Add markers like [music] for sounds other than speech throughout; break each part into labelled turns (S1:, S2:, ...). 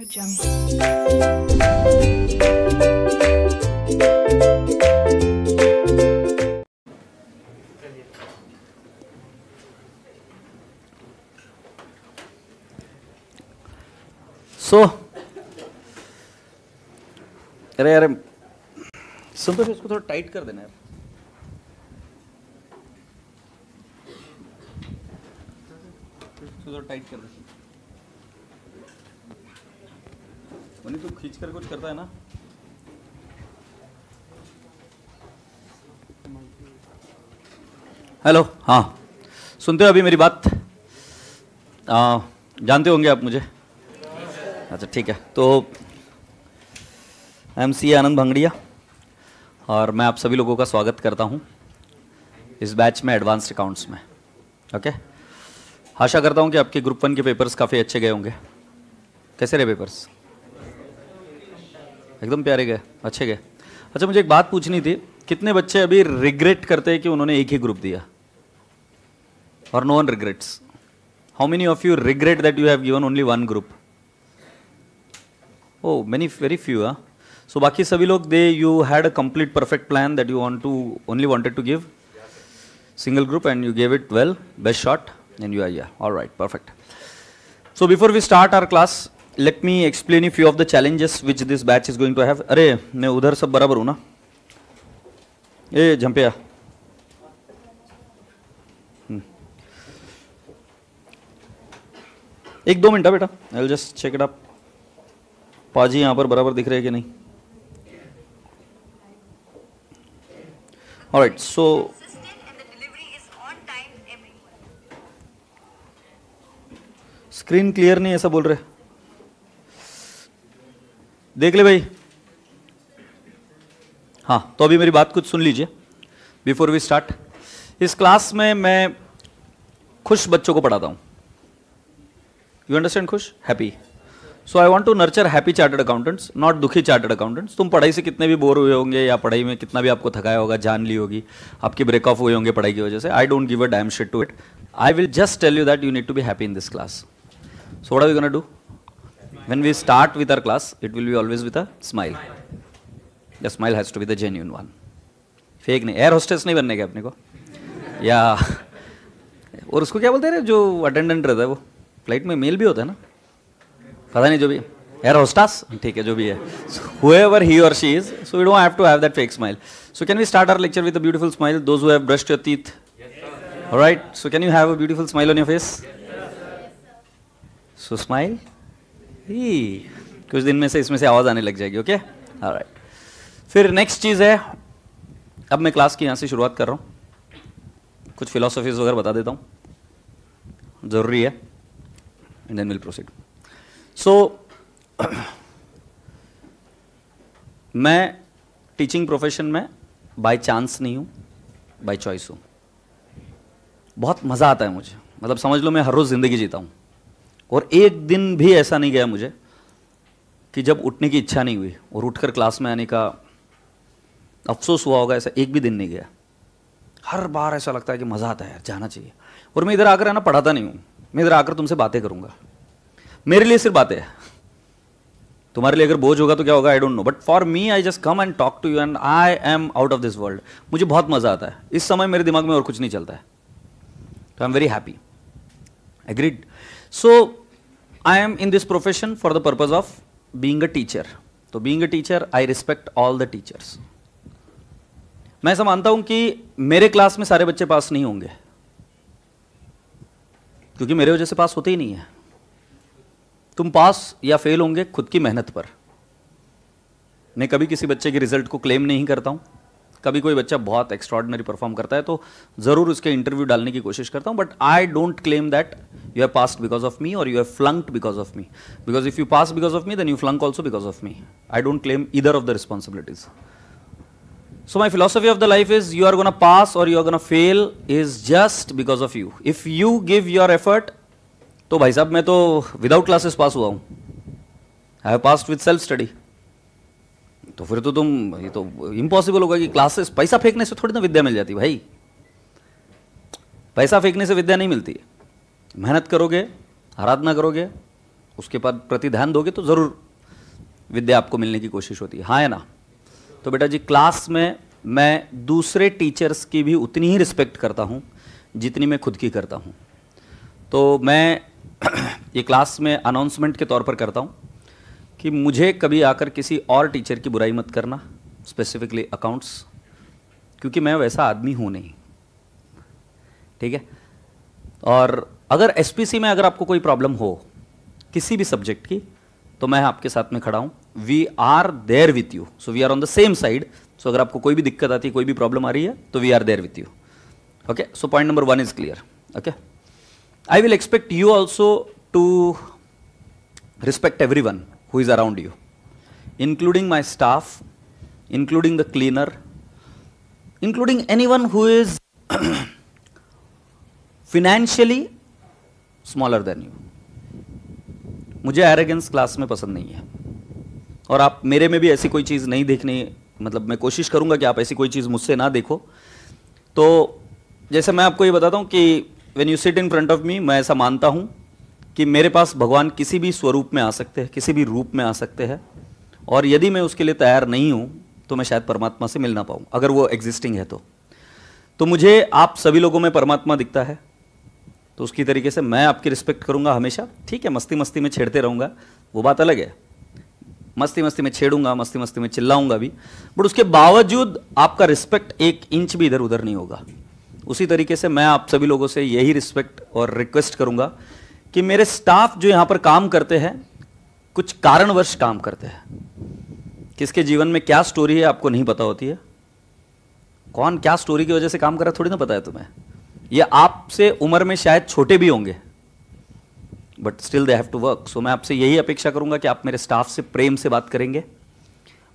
S1: सो jungle. So, अरे अरे संतोष इसको थोड़ा टाइट कर देना यार थोड़ा टाइट कर देना खींच कर कुछ करता है ना हेलो हाँ सुनते हो अभी मेरी बात आ, जानते होंगे आप मुझे अच्छा ठीक है तो एम सी आनंद भंगड़िया और मैं आप सभी लोगों का स्वागत करता हूँ इस बैच में एडवांस अकाउंट्स में ओके आशा करता हूँ कि आपके ग्रुप वन के पेपर्स काफ़ी अच्छे गए होंगे कैसे रहे पेपर्स एकदम प्यारे गए अच्छे गए अच्छा मुझे एक बात पूछनी थी कितने बच्चे अभी रिग्रेट करते हैं कि उन्होंने एक ही ग्रुप दिया और no one regrets how many of you regret that you have given only one group oh many very few हाँ सो बाकी सभी लोग they you had a complete perfect plan that you want to only wanted to give single group and you gave it well best shot and you I all right perfect so before we start our class let me explain you few of the challenges which this batch is going to have अरे मैं उधर सब बराबर हूँ ना ए झंपिया हम्म। एक दो minute हाँ बेटा I just check it up पाजी यहां पर बराबर दिख रहे हैं कि नहीं ऑलराइट सो स्क्रीन क्लियर नहीं ऐसा बोल रहे देख ले भाई हाँ तो अभी मेरी बात कुछ सुन लीजिए बिफोर वी स्टार्ट इस क्लास में मैं खुश बच्चों को पढ़ाता हूँ यू अंडरस्टैंड खुश happy so I want to nurture happy chartered accountants not दुखी चार्टर्ड अकाउंटेंट्स तुम पढ़ाई से कितने भी बोर हुए होंगे या पढ़ाई में कितना भी आपको थकाया होगा जान ली होगी आपके ब्रेक ऑफ हुए होंगे पढ़ाई की वजह से I don't give a damn shit to it I will just tell you that you need to be happy in this class so what are we gonna do when we start with our class, it will be always with a smile. The smile has to be the genuine one. Fake नहीं air hostess नहीं बनने का अपने को या और उसको क्या बोलते हैं जो अटेंडेंट रहता है वो फ्लाइट में मेल भी होता है ना पता नहीं जो भी एयर होस्टास ठीक है जो भी है हुएवर ही और she is so we don't have to have that fake smile so can we start our lecture with a beautiful smile those who have brushed your teeth right so can you have a beautiful smile on your face so smile ही कुछ दिन में से इसमें से आवाज़ आने लग जाएगी ओके राइट फिर नेक्स्ट चीज़ है अब मैं क्लास की यहाँ से शुरुआत कर रहा हूँ कुछ फिलोसफीज वगैरह बता देता हूँ ज़रूरी है and then will proceed so मैं टीचिंग प्रोफेशन में बाय चांस नहीं हूँ बाय चॉइस हूँ बहुत मज़ा आता है मुझे मतलब समझ लो मैं हर रोज़ ज़िंदगी जीता हूँ और एक दिन भी ऐसा नहीं गया मुझे कि जब उठने की इच्छा नहीं हुई और उठकर क्लास में आने का अफसोस हुआ होगा ऐसा एक भी दिन नहीं गया हर बार ऐसा लगता है कि मज़ा आता है यार जाना चाहिए और मैं इधर आकर है ना पढ़ाता नहीं हूँ मैं इधर आकर तुमसे बातें करूँगा मेरे लिए सिर्फ बातें हैं तुम्हारे लिए अगर बोझ होगा तो क्या होगा I don't know but for me I just come and talk to you and I am out of this world मुझे बहुत मज़ा आता है इस समय मेरे दिमाग में और कुछ नहीं चलता है तो I am very happy agreed so I am in this profession for the purpose of being a teacher तो being a teacher I respect all the teachers मैं ऐसा मानता हूं कि मेरे क्लास में सारे बच्चे पास नहीं होंगे क्योंकि मेरे वजह से पास होते ही नहीं है तुम पास या फेल होंगे खुद की मेहनत पर मैं कभी किसी बच्चे के रिजल्ट को क्लेम नहीं करता हूं कभी कोई बच्चा बहुत एक्स्ट्रॉर्डनरी परफॉर्म करता है तो ज़रूर उसके इंटरव्यू डालने की कोशिश करता हूं but I don't claim that you have pass because of me और you have flunk because of me because if you pass because of me then you flunk also because of me I don't claim either of the responsibilities so my philosophy of the life is you are gonna pass और you are gonna fail is just because of you if you give your effort तो भाई साहब मैं तो without classes pass हुआ हूं I have pass with self study तो फिर तो तुम ये तो इम्पॉसिबल होगा कि क्लासेस पैसा फेंकने से थोड़ी ना विद्या मिल जाती भाई पैसा फेंकने से विद्या नहीं मिलती है मेहनत करोगे आराधना करोगे उसके बाद ध्यान दोगे तो ज़रूर विद्या आपको मिलने की कोशिश होती है हाँ या ना तो बेटा जी क्लास में मैं दूसरे टीचर्स की भी उतनी ही रिस्पेक्ट करता हूँ जितनी मैं खुद की करता हूँ तो मैं [clears throat] ये क्लास में अनाउंसमेंट के तौर पर करता हूँ कि मुझे कभी आकर किसी और टीचर की बुराई मत करना स्पेसिफिकली अकाउंट्स क्योंकि मैं वैसा आदमी हूँ नहीं ठीक है और अगर एसपीसी में अगर आपको कोई प्रॉब्लम हो किसी भी सब्जेक्ट की तो मैं आपके साथ में खड़ा हूं we are there with you so we are on the same side so अगर आपको कोई भी दिक्कत आती है कोई भी प्रॉब्लम आ रही है तो we are there with you okay so point number one is clear okay I will expect you also to one who is around you including my staff including the cleaner including any one who is financially smaller than you मुझे arrogance class में पसंद नहीं है और आप मेरे में भी ऐसी कोई चीज़ नहीं देखनी मतलब मैं कोशिश करूँगा कि आप ऐसी कोई चीज़ मुझसे ना देखो तो जैसे मैं आपको ये बताता हूँ कि when you sit in front of me मैं ऐसा मानता हूँ कि मेरे पास भगवान किसी भी स्वरूप में आ सकते हैं किसी भी रूप में आ सकते हैं और यदि मैं उसके लिए तैयार नहीं हूँ तो मैं शायद परमात्मा से मिल ना पाऊँ अगर वो एग्जिस्टिंग है तो तो मुझे आप सभी लोगों में परमात्मा दिखता है तो उसकी तरीके से मैं आपकी रिस्पेक्ट करूंगा हमेशा ठीक है मस्ती मस्ती में छेड़ते रहूँगा वो बात अलग है मस्ती मस्ती में छेड़ूंगा मस्ती मस्ती में चिल्लाऊंगा भी बट उसके बावजूद आपका रिस्पेक्ट एक इंच भी इधर उधर नहीं होगा उसी तरीके से मैं आप सभी लोगों से यही रिस्पेक्ट और रिक्वेस्ट करूंगा कि मेरे स्टाफ जो यहाँ पर काम करते हैं कुछ कारणवश काम करते हैं किसके जीवन में क्या स्टोरी है आपको नहीं पता होती है कौन क्या स्टोरी की वजह से काम कर रहा थोड़ी ना पता है तुम्हें ये आपसे उम्र में शायद छोटे भी होंगे but still they have to work so मैं आपसे यही अपेक्षा करूंगा कि आप मेरे स्टाफ से प्रेम से बात करेंगे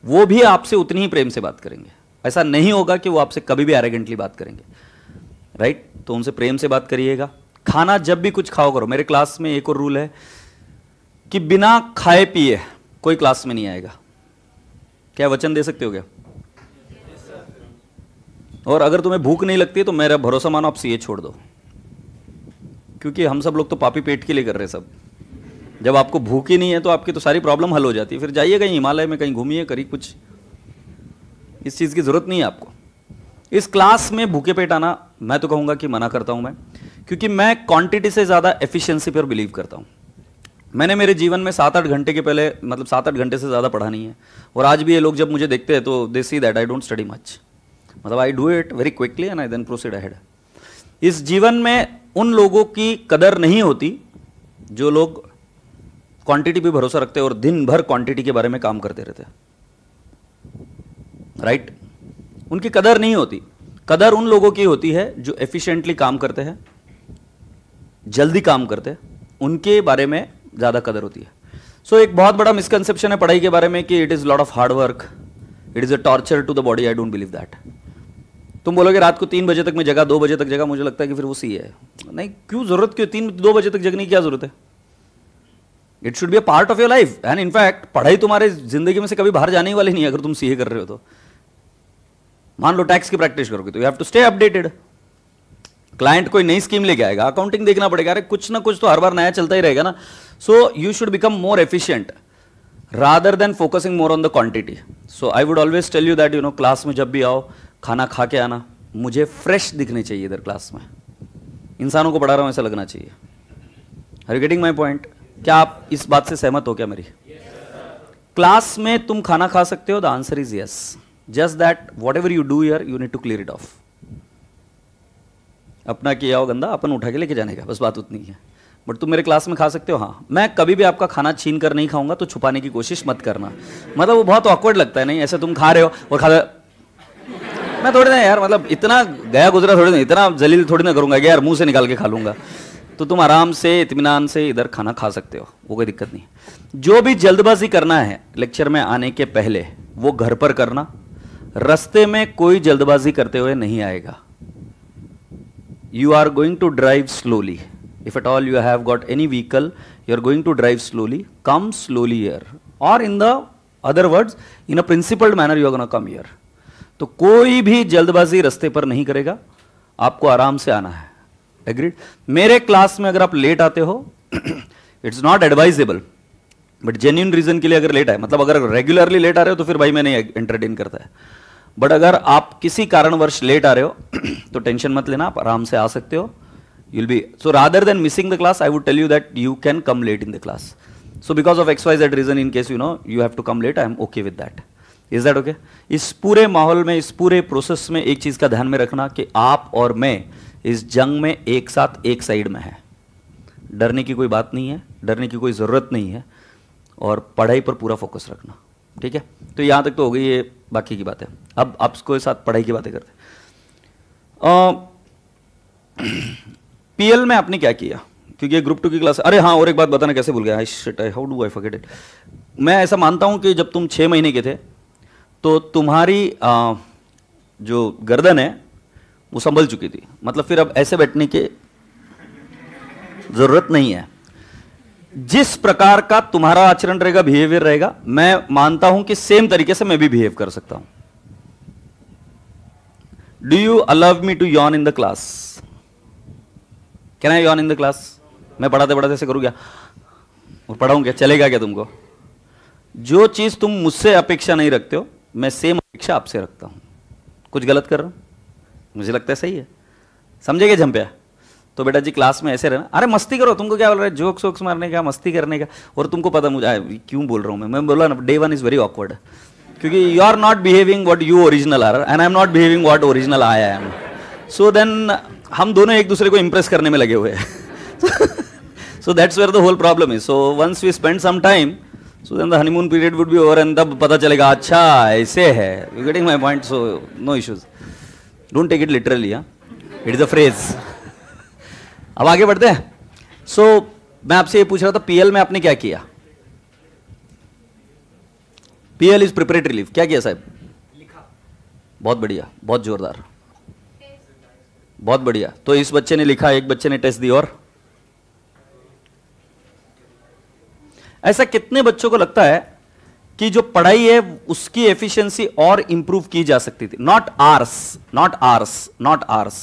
S1: वो भी आपसे उतनी ही प्रेम से बात करेंगे ऐसा नहीं होगा कि वो आपसे कभी भी एरेगेंटली बात करेंगे राइट right? तो उनसे प्रेम से बात करिएगा खाना जब भी कुछ खाओ करो मेरे क्लास में एक और रूल है कि बिना खाए पिए कोई क्लास में नहीं आएगा क्या वचन दे सकते हो क्या और अगर तुम्हें भूख नहीं लगती तो मेरा भरोसा मानो आप सीए छोड़ दो क्योंकि हम सब लोग तो पापी पेट के लिए कर रहे सब जब आपको भूख ही नहीं है तो आपकी तो सारी प्रॉब्लम हल हो जाती है फिर जाइए कहीं हिमालय में कहीं घूमिए करी कुछ इस चीज़ की ज़रूरत नहीं है आपको इस क्लास में भूखे पेट आना मैं तो कहूँगा कि मना करता हूँ मैं क्योंकि मैं क्वांटिटी से ज़्यादा एफिशिएंसी पर बिलीव करता हूँ मैंने मेरे जीवन में सात आठ घंटे के पहले मतलब सात आठ घंटे से ज़्यादा पढ़ा नहीं है और आज भी ये लोग जब मुझे देखते हैं तो they see that I don't study much मतलब I do it very quickly and I then proceed ahead इस जीवन में उन लोगों की कदर नहीं होती जो लोग क्वांटिटी पे भरोसा रखते और दिन भर क्वांटिटी के बारे में काम करते रहते राइट right? उनकी कदर नहीं होती कदर उन लोगों की होती है जो एफिशिएंटली काम करते हैं जल्दी काम करते हैं उनके बारे में ज़्यादा कदर होती है सो so, एक बहुत बड़ा मिसकनसेप्शन है पढ़ाई के बारे में कि it is lot of hard work it is a torture to the body I don't believe that तुम बोलोगे रात को तीन बजे तक मैं जगा दो बजे तक जगा मुझे लगता है कि फिर वो सी है नहीं क्यों जरूरत क्यों तीन दो बजे तक जगने की क्या जरूरत है it should be a part of your life and in fact पढ़ाई तुम्हारे जिंदगी में से कभी बाहर जाने वाली नहीं है अगर तुम सीए कर रहे हो तो मान लो टैक्स की प्रैक्टिस करोगे तो you have to stay updated client कोई नई स्कीम लेके आएगा अकाउंटिंग देखना पड़ेगा अरे कुछ ना कुछ तो हर बार नया चलता ही रहेगा ना so you should become more efficient rather than focusing more on the quantity so I would always tell you that you know class में जब भी आओ खाना खा के आना मुझे फ्रेश दिखने चाहिए इधर क्लास में इंसानों को पढ़ा रहा हूँ ऐसा लगना चाहिए हर गेटिंग माई पॉइंट क्या आप इस बात से सहमत हो क्या मेरी क्लास yes, में तुम खाना खा सकते हो the answer is yes just that whatever you do यर you need to clear it off अपना किया हो गंदा अपन उठा के लेके जाने का बस बात उतनी है बट तुम मेरे क्लास में खा सकते हो हाँ मैं कभी भी आपका खाना छीन कर नहीं खाऊंगा तो छुपाने की कोशिश मत करना मतलब वो बहुत ऑकवर्ड लगता है नहीं ऐसे तुम खा रहे हो और खा मैं थोड़ी ना यार मतलब इतना गया गुजरा थोड़ी ना इतना जलील थोड़ी ना करूंगा यार मुंह से निकाल के खा लूंगा तो तुम आराम से इतमान से इधर खाना खा सकते हो वो कोई दिक्कत नहीं जो भी जल्दबाजी करना है लेक्चर में आने के पहले वो घर पर करना रस्ते में कोई जल्दबाजी करते हुए नहीं आएगा you are going to drive slowly if at all you have got any vehicle you are going to drive slowly come slowly here और in the other word in a principal manner you are gonna come here तो कोई भी जल्दबाजी रस्ते पर नहीं करेगा आपको आराम से आना है एग्रीड मेरे क्लास में अगर आप लेट आते हो it's not advisable but genuine reason के लिए अगर लेट आए मतलब अगर रेगुलरली लेट आ रहे हो तो फिर भाई मैं नहीं एंटरटेन करता है बट अगर आप किसी कारणवश लेट आ रहे हो [clears throat] तो टेंशन मत लेना आप आराम से आ सकते हो you'll so so then missing the class I would tell you that you can come late in the class so because of of that reason in case you know you have to come late I am okay with that is that okay इस पूरे माहौल में इस पूरे process में एक चीज़ का ध्यान में रखना कि आप और मैं इस जंग में एक साथ एक साइड में है डरने की कोई बात नहीं है डरने की कोई ज़रूरत नहीं है और पढ़ाई पर पूरा फोकस रखना ठीक है तो यहां तक तो हो गई ये बाकी की बात है अब आपको साथ पढ़ाई की बातें करते पीएल में आपने क्या किया क्योंकि ग्रुप टू की क्लास अरे हाँ और एक बात बताना कैसे भूल गया how do I forget it मैं ऐसा मानता हूं कि जब तुम छह महीने के थे तो तुम्हारी आ, जो गर्दन है वो संभल चुकी थी मतलब फिर अब ऐसे बैठने की जरूरत नहीं है जिस प्रकार का तुम्हारा आचरण रहेगा बिहेवियर रहेगा मैं मानता हूं कि सेम तरीके से मैं भी बिहेव कर सकता हूं do you allow me to yawn in the class can I yawn in the class मैं पढ़ाते पढ़ाते ऐसे करूँ क्या और पढ़ाऊँ क्या चलेगा क्या तुमको जो चीज़ तुम मुझसे अपेक्षा नहीं रखते हो मैं सेम अपेक्षा आपसे रखता हूँ कुछ गलत कर रहा हूँ मुझे लगता है सही है समझे गए झंपया तो बेटा जी क्लास में ऐसे रहना अरे मस्ती करो तुमको क्या बोल रहा है जोक्स वोक्स मारने का मस्ती करने का और तुमको पता मुझे क्यों बोल रहा हूँ मैं मैं बोला ना day one is very awkward क्योंकि you are not behaving what you original are and I am not behaving what original I am so then हम दोनों एक दूसरे को इम्प्रेस करने में लगे हुए हैं so that's where the whole problem is so once we spend some time so then the honeymoon period would be over and तब पता चलेगा अच्छा ऐसे है you getting my point so no issues don't take it literally it is a phrase अब आगे बढ़ते हैं सो so, मैं आपसे ये पूछ रहा था पीएल में आपने क्या किया पीएल इज प्रिपरेटरी लीव क्या किया साहब लिखा बहुत बढ़िया बहुत जोरदार बहुत बढ़िया तो इस बच्चे ने लिखा एक बच्चे ने टेस्ट दी और ऐसा कितने बच्चों को लगता है कि जो पढ़ाई है उसकी एफिशिएंसी और इंप्रूव की जा सकती थी not ours not ours not ours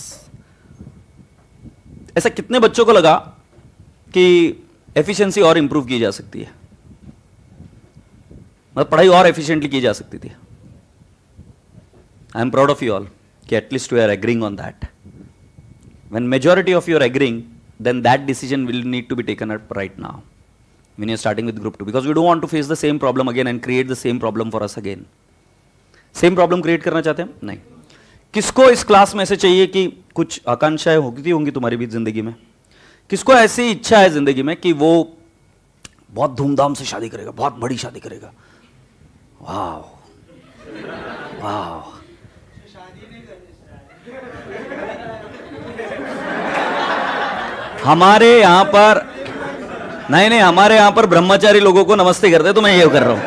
S1: ऐसा कितने बच्चों को लगा कि एफिशिएंसी और इंप्रूव की जा सकती है मतलब पढ़ाई और एफिशिएंटली की जा सकती थी I am proud of you all कि at least we are agreeing on that when majority of you're agreeing then that decision will need to be taken taken right right when you're starting with group 2 because we don't want to face the same problem again and create the same problem for us again same problem create करना चाहते हैं नहीं किसको इस class में ऐसे चाहिए कि कुछ आकांक्षाएं होती होंगी तुम्हारी भी जिंदगी में किसको ऐसी इच्छा है जिंदगी में कि वो बहुत धूमधाम से शादी करेगा बहुत बड़ी शादी करेगा वाह वाह हमारे यहां पर नहीं नहीं हमारे यहाँ पर ब्रह्मचारी लोगों को नमस्ते करते तो मैं ये कर रहा हूँ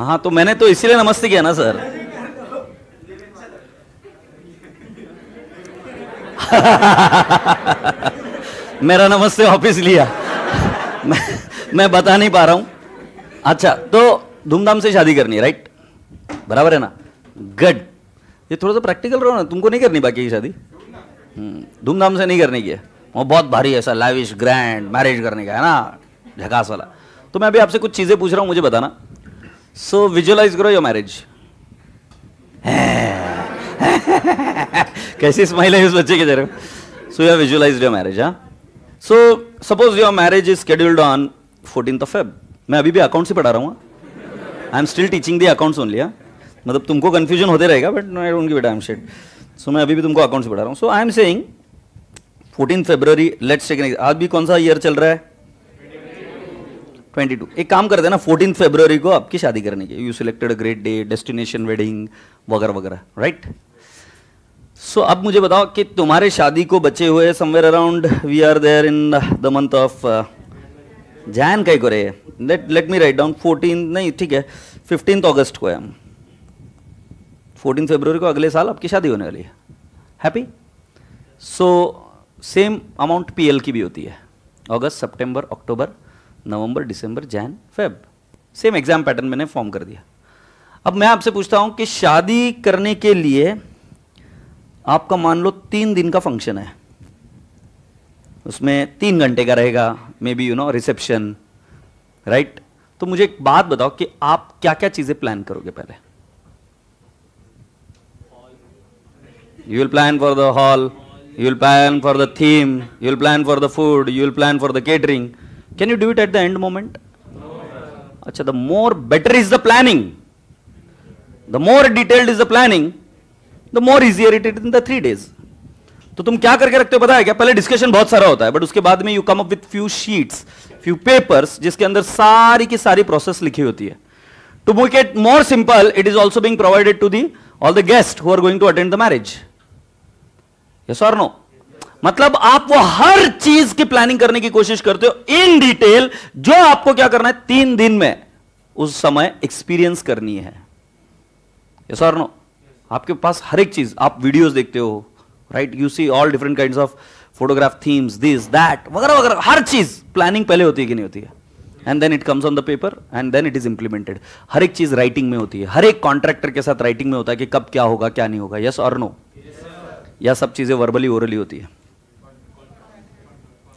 S1: हाँ तो मैंने तो इसीलिए नमस्ते किया ना सर [laughs] मेरा नमस्ते ऑफिस लिया मैं मैं बता नहीं पा रहा हूं अच्छा तो धूमधाम से शादी करनी राइट बराबर है ना गड ये थोड़ा सा प्रैक्टिकल रहो ना तुमको नहीं करनी बाकी की शादी धूमधाम से नहीं करने की है वो बहुत भारी ऐसा लाविश ग्रैंड मैरिज करने का है ना झकास वाला तो मैं अभी आपसे कुछ चीज़ें पूछ रहा हूँ मुझे बताना सो विजुअलाइज करो योर मैरिज [laughs] कैसी स्माइल है उस बच्चे के जरिए so you visualise your marriage हाँ so suppose your marriage is scheduled on fourteen of Feb मैं अभी भी अकाउंट से पढ़ा रहा हूँ I am still teaching the accounts only मतलब तुमको कन्फ्यूजन होते रहेगा बट उनकी बेटा आई एम शेड सो मैं अभी भी तुमको अकाउंट्स पढ़ा रहा हूँ so I am saying 14 February let's take आज भी कौन सा ईयर चल रहा है 22 एक काम करते हैं ना 14 फेब्रवरी को आपकी शादी करने की you selected great day destination wedding वगैरह वगैरह राइट सो अब मुझे बताओ कि तुम्हारे शादी को बचे हुए somewhere around we are there in the month of Jan कई को रहे let let me write down 14 नहीं ठीक है 15 अगस्त को है फोर्टीन फेबर को अगले साल आपकी शादी होने वाली है happy so same amount PL की भी होती है अगस्त सितंबर अक्टूबर नवंबर दिसंबर Jan Feb same exam pattern मैंने फॉर्म कर दिया अब मैं आपसे पूछता हूं कि शादी करने के लिए आपका मान लो तीन दिन का फंक्शन है उसमें तीन घंटे का रहेगा maybe you know reception right तो मुझे एक बात बताओ कि आप क्या क्या चीज़ें प्लान करोगे पहले You will plan for the hall, you will plan for the theme, you will plan for the food, you will plan for the catering. Can you do it at the end moment? no, acha the more better is the planning. The more detailed is the planning, the more easier it is in the 3 days. तो तुम क्या करके रखते हो पता है क्या पहले डिस्कशन बहुत सारा होता है बट उसके बाद में you come up with few sheets few papers जिसके अंदर सारी की सारी प्रोसेस लिखी होती है to make it more simple it is also being provided to the all the guest who are going to attend the marriage yes और no मतलब आप वो हर चीज की प्लानिंग करने की कोशिश करते हो इन डिटेल जो आपको क्या करना है तीन दिन में उस समय एक्सपीरियंस करनी है यस और नो आपके पास हर एक चीज आप वीडियोस देखते हो right you see all different kind of photograph themes this that वगैरह वगैरह हर चीज प्लानिंग पहले होती है कि नहीं होती है and then it comes on the paper and then it is implemented हर एक चीज राइटिंग में होती है हर एक कॉन्ट्रैक्टर के साथ राइटिंग में होता है कि कब क्या होगा क्या नहीं होगा यस और नो या सब चीज़ें वर्बली ओरली होती है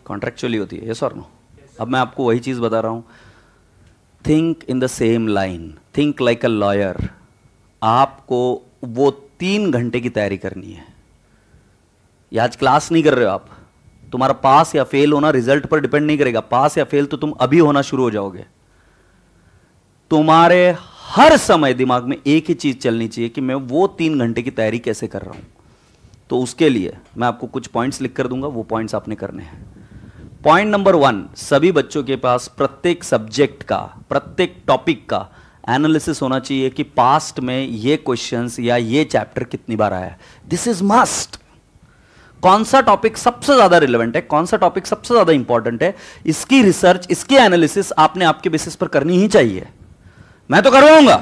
S1: कॉन्ट्रेक्चुअली होती है ये सर नो अब मैं आपको वही चीज़ बता रहा हूँ think in the same line think like a lawyer आपको वो तीन घंटे की तैयारी करनी है या आज क्लास नहीं कर रहे हो आप तुम्हारा पास या फेल होना रिजल्ट पर डिपेंड नहीं करेगा पास या फेल तो तुम अभी होना शुरू हो जाओगे तुम्हारे हर समय दिमाग में एक ही चीज चलनी चाहिए कि मैं वो तीन घंटे की तैयारी कैसे कर रहा हूं तो उसके लिए मैं आपको कुछ पॉइंट्स लिख कर दूंगा वो पॉइंट्स आपने करने हैं पॉइंट नंबर वन सभी बच्चों के पास प्रत्येक सब्जेक्ट का प्रत्येक टॉपिक का एनालिसिस होना चाहिए कि पास्ट में ये क्वेश्चंस या ये चैप्टर कितनी बार आया दिस इज मस्ट कौन सा टॉपिक सबसे ज्यादा रिलेवेंट है कौन सा टॉपिक सबसे ज्यादा इंपॉर्टेंट है इसकी रिसर्च इसकी एनालिसिस आपने आपके बेसिस पर करनी ही चाहिए मैं तो करवाऊंगा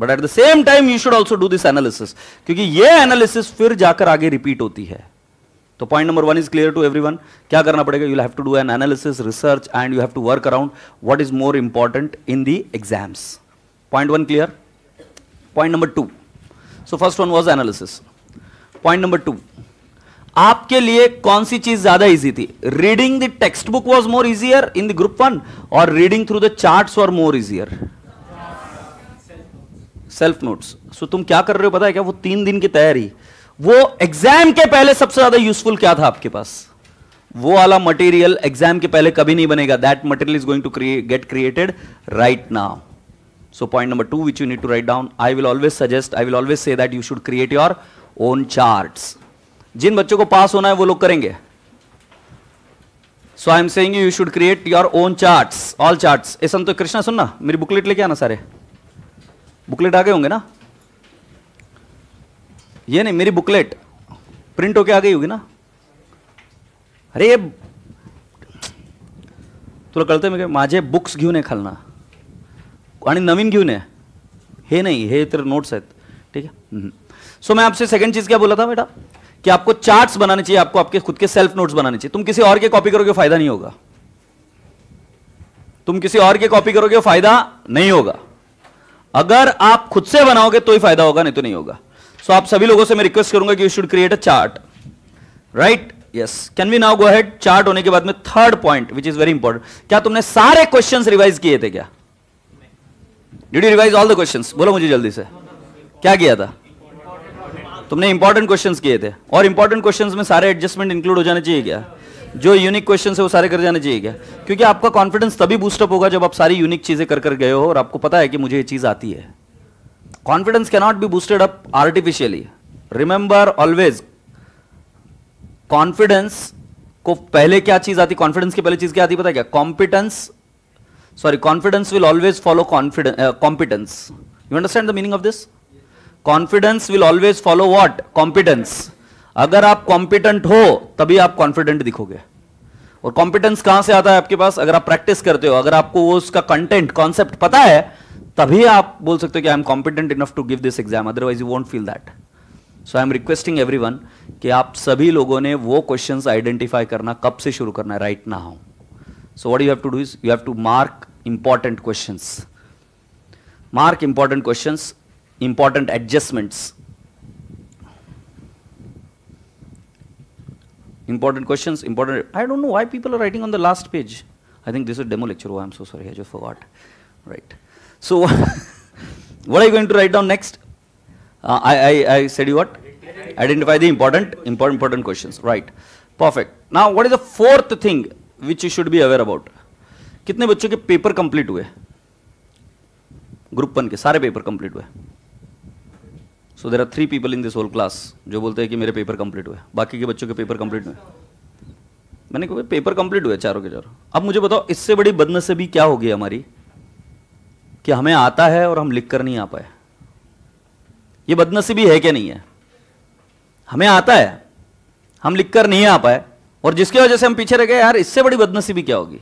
S1: but at the same time you should also do this analysis क्योंकि ये एनालिसिस फिर जाकर आगे रिपीट होती है तो point number one is clear to everyone क्या करना पड़ेगा you have to do an analysis research and you have to work around what is more important in the exams point one clear point number two so first one was analysis point number two आपके लिए कौन सी चीज ज्यादा easy थी reading the textbook was more easier in the group one और reading through the charts were more easier self notes so तुम क्या कर रहे हो पता है क्या वो तीन दिन की तैयारी वो एग्जाम के पहले सबसे ज्यादा यूजफुल क्या था आपके पास वो वाला मटेरियल एग्जाम के पहले कभी नहीं बनेगा that material is going to get created right now so point number two which you need to write down I will always suggest I will always say that you should create your own charts जिन बच्चों को पास होना है वो लोग करेंगे so I am saying you should create your own charts all charts ए संतो कृष्णा सुनना मेरी बुकलेट लेके आना सारे बुकलेट आ गए होंगे ना ये नहीं मेरी बुकलेट प्रिंट होके आ गई होगी ना अरे ये तुला कहते मी माझे बुक्स घेऊन ये खालना आणि नवीन घेऊन ये हे नाही हे तर नोट्स आहेत ठीक है सो हम्म। मैं आपसे सेकंड चीज क्या बोला था बेटा कि आपको चार्ट्स बनाने चाहिए आपको आपके खुद के सेल्फ नोट्स बनाने चाहिए तुम किसी और के कॉपी करोगे फायदा नहीं होगा तुम किसी और के कॉपी करोगे फायदा नहीं होगा अगर आप खुद से बनाओगे तो ही फायदा होगा नहीं तो नहीं होगा सो so, आप सभी लोगों से मैं रिक्वेस्ट करूंगा कि you should create a chart right yes can we now go ahead chart होने के बाद में third point which is very important क्या तुमने सारे क्वेश्चन रिवाइज किए थे क्या did you revise all the question बोलो मुझे जल्दी से क्या किया था तुमने इंपॉर्टेंट क्वेश्चन किए थे और इंपॉर्टेंट क्वेश्चन में सारे एडजस्टमेंट इंक्लूड हो जाने चाहिए क्या जो यूनिक क्वेश्चन है वो सारे कर जाने चाहिए क्या क्योंकि आपका कॉन्फिडेंस तभी बूस्टअप होगा जब आप सारी यूनिक चीज़ें कर कर गए हो और आपको पता है कि मुझे ये चीज़ आती है confidence cannot be boosted up artificially remember always confidence को पहले क्या चीज़ आती कॉन्फिडेंस की पहले चीज़ क्या आती पता है क्या competence sorry confidence will always follow confidence competence you understand the meaning of this confidence will always follow what competence अगर आप कॉम्पिटेंट हो तभी आप कॉन्फिडेंट दिखोगे और कॉम्पिटेंस कहां से आता है आपके पास अगर आप प्रैक्टिस करते हो अगर आपको वो उसका कंटेंट कॉन्सेप्ट पता है तभी आप बोल सकते हो कि I am competent enough to give this exam otherwise you won't feel that so I am requesting every कि आप सभी लोगों ने वो क्वेश्चन आइडेंटिफाई करना कब से शुरू करना है राइट ना हो so what you have to do is you have to mark important question mark important question important adjustments important questions, important. I don't know why people are writing on the last page. I think this is demo lecture. Oh, I'm so sorry, I just forgot. Right. So, [laughs] what are you going to write down next? Uh, I, I, I said you what? Identify, Identify the important, important, important questions. Right. Perfect. Now, what is the fourth thing which you should be aware about? कितने बच्चों के paper complete हुए group one के सारे paper complete हुए so there are three people in this whole class जो बोलते हैं कि मेरे पेपर कंप्लीट हुए बाकी के बच्चों के पेपर कंप्लीट हुए मैंने कहा पेपर कंप्लीट हुए चारों के चारों अब मुझे बताओ इससे बड़ी बदनसीबी क्या होगी हमारी कि हमें आता है और हम लिख कर नहीं आ पाए ये बदनसीबी है क्या नहीं है हमें आता है हम लिख कर नहीं आ पाए और जिसकी वजह से हम पीछे रह गए यार इससे बड़ी बदनसीबी क्या होगी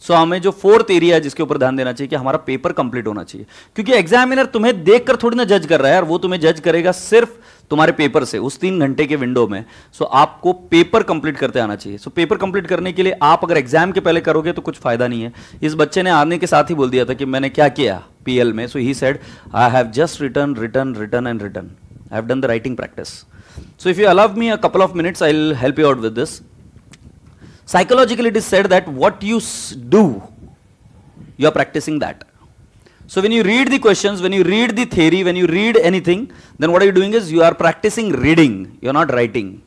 S1: सो so, हमें जो फोर्थ एरिया है जिसके ऊपर ध्यान देना चाहिए कि हमारा पेपर कंप्लीट होना चाहिए क्योंकि एग्जामिनर तुम्हें देखकर थोड़ी ना जज कर रहा है और वो तुम्हें जज करेगा सिर्फ तुम्हारे पेपर से उस तीन घंटे के विंडो में सो so, आपको पेपर कंप्लीट करते आना चाहिए सो so, पेपर कंप्लीट करने के लिए आप अगर एग्जाम के पहले करोगे तो कुछ फायदा नहीं है इस बच्चे ने आने के साथ ही बोल दिया था कि मैंने क्या किया पीएल में so he said I have just written written written and written I have done the writing practice so if you allow me a couple of minutes I will help you out with this Psychologically it is said that what you do, you are practicing that. So when you read the questions, when you read the theory, when you read anything, then what are you doing is you are practicing reading, you are not writing.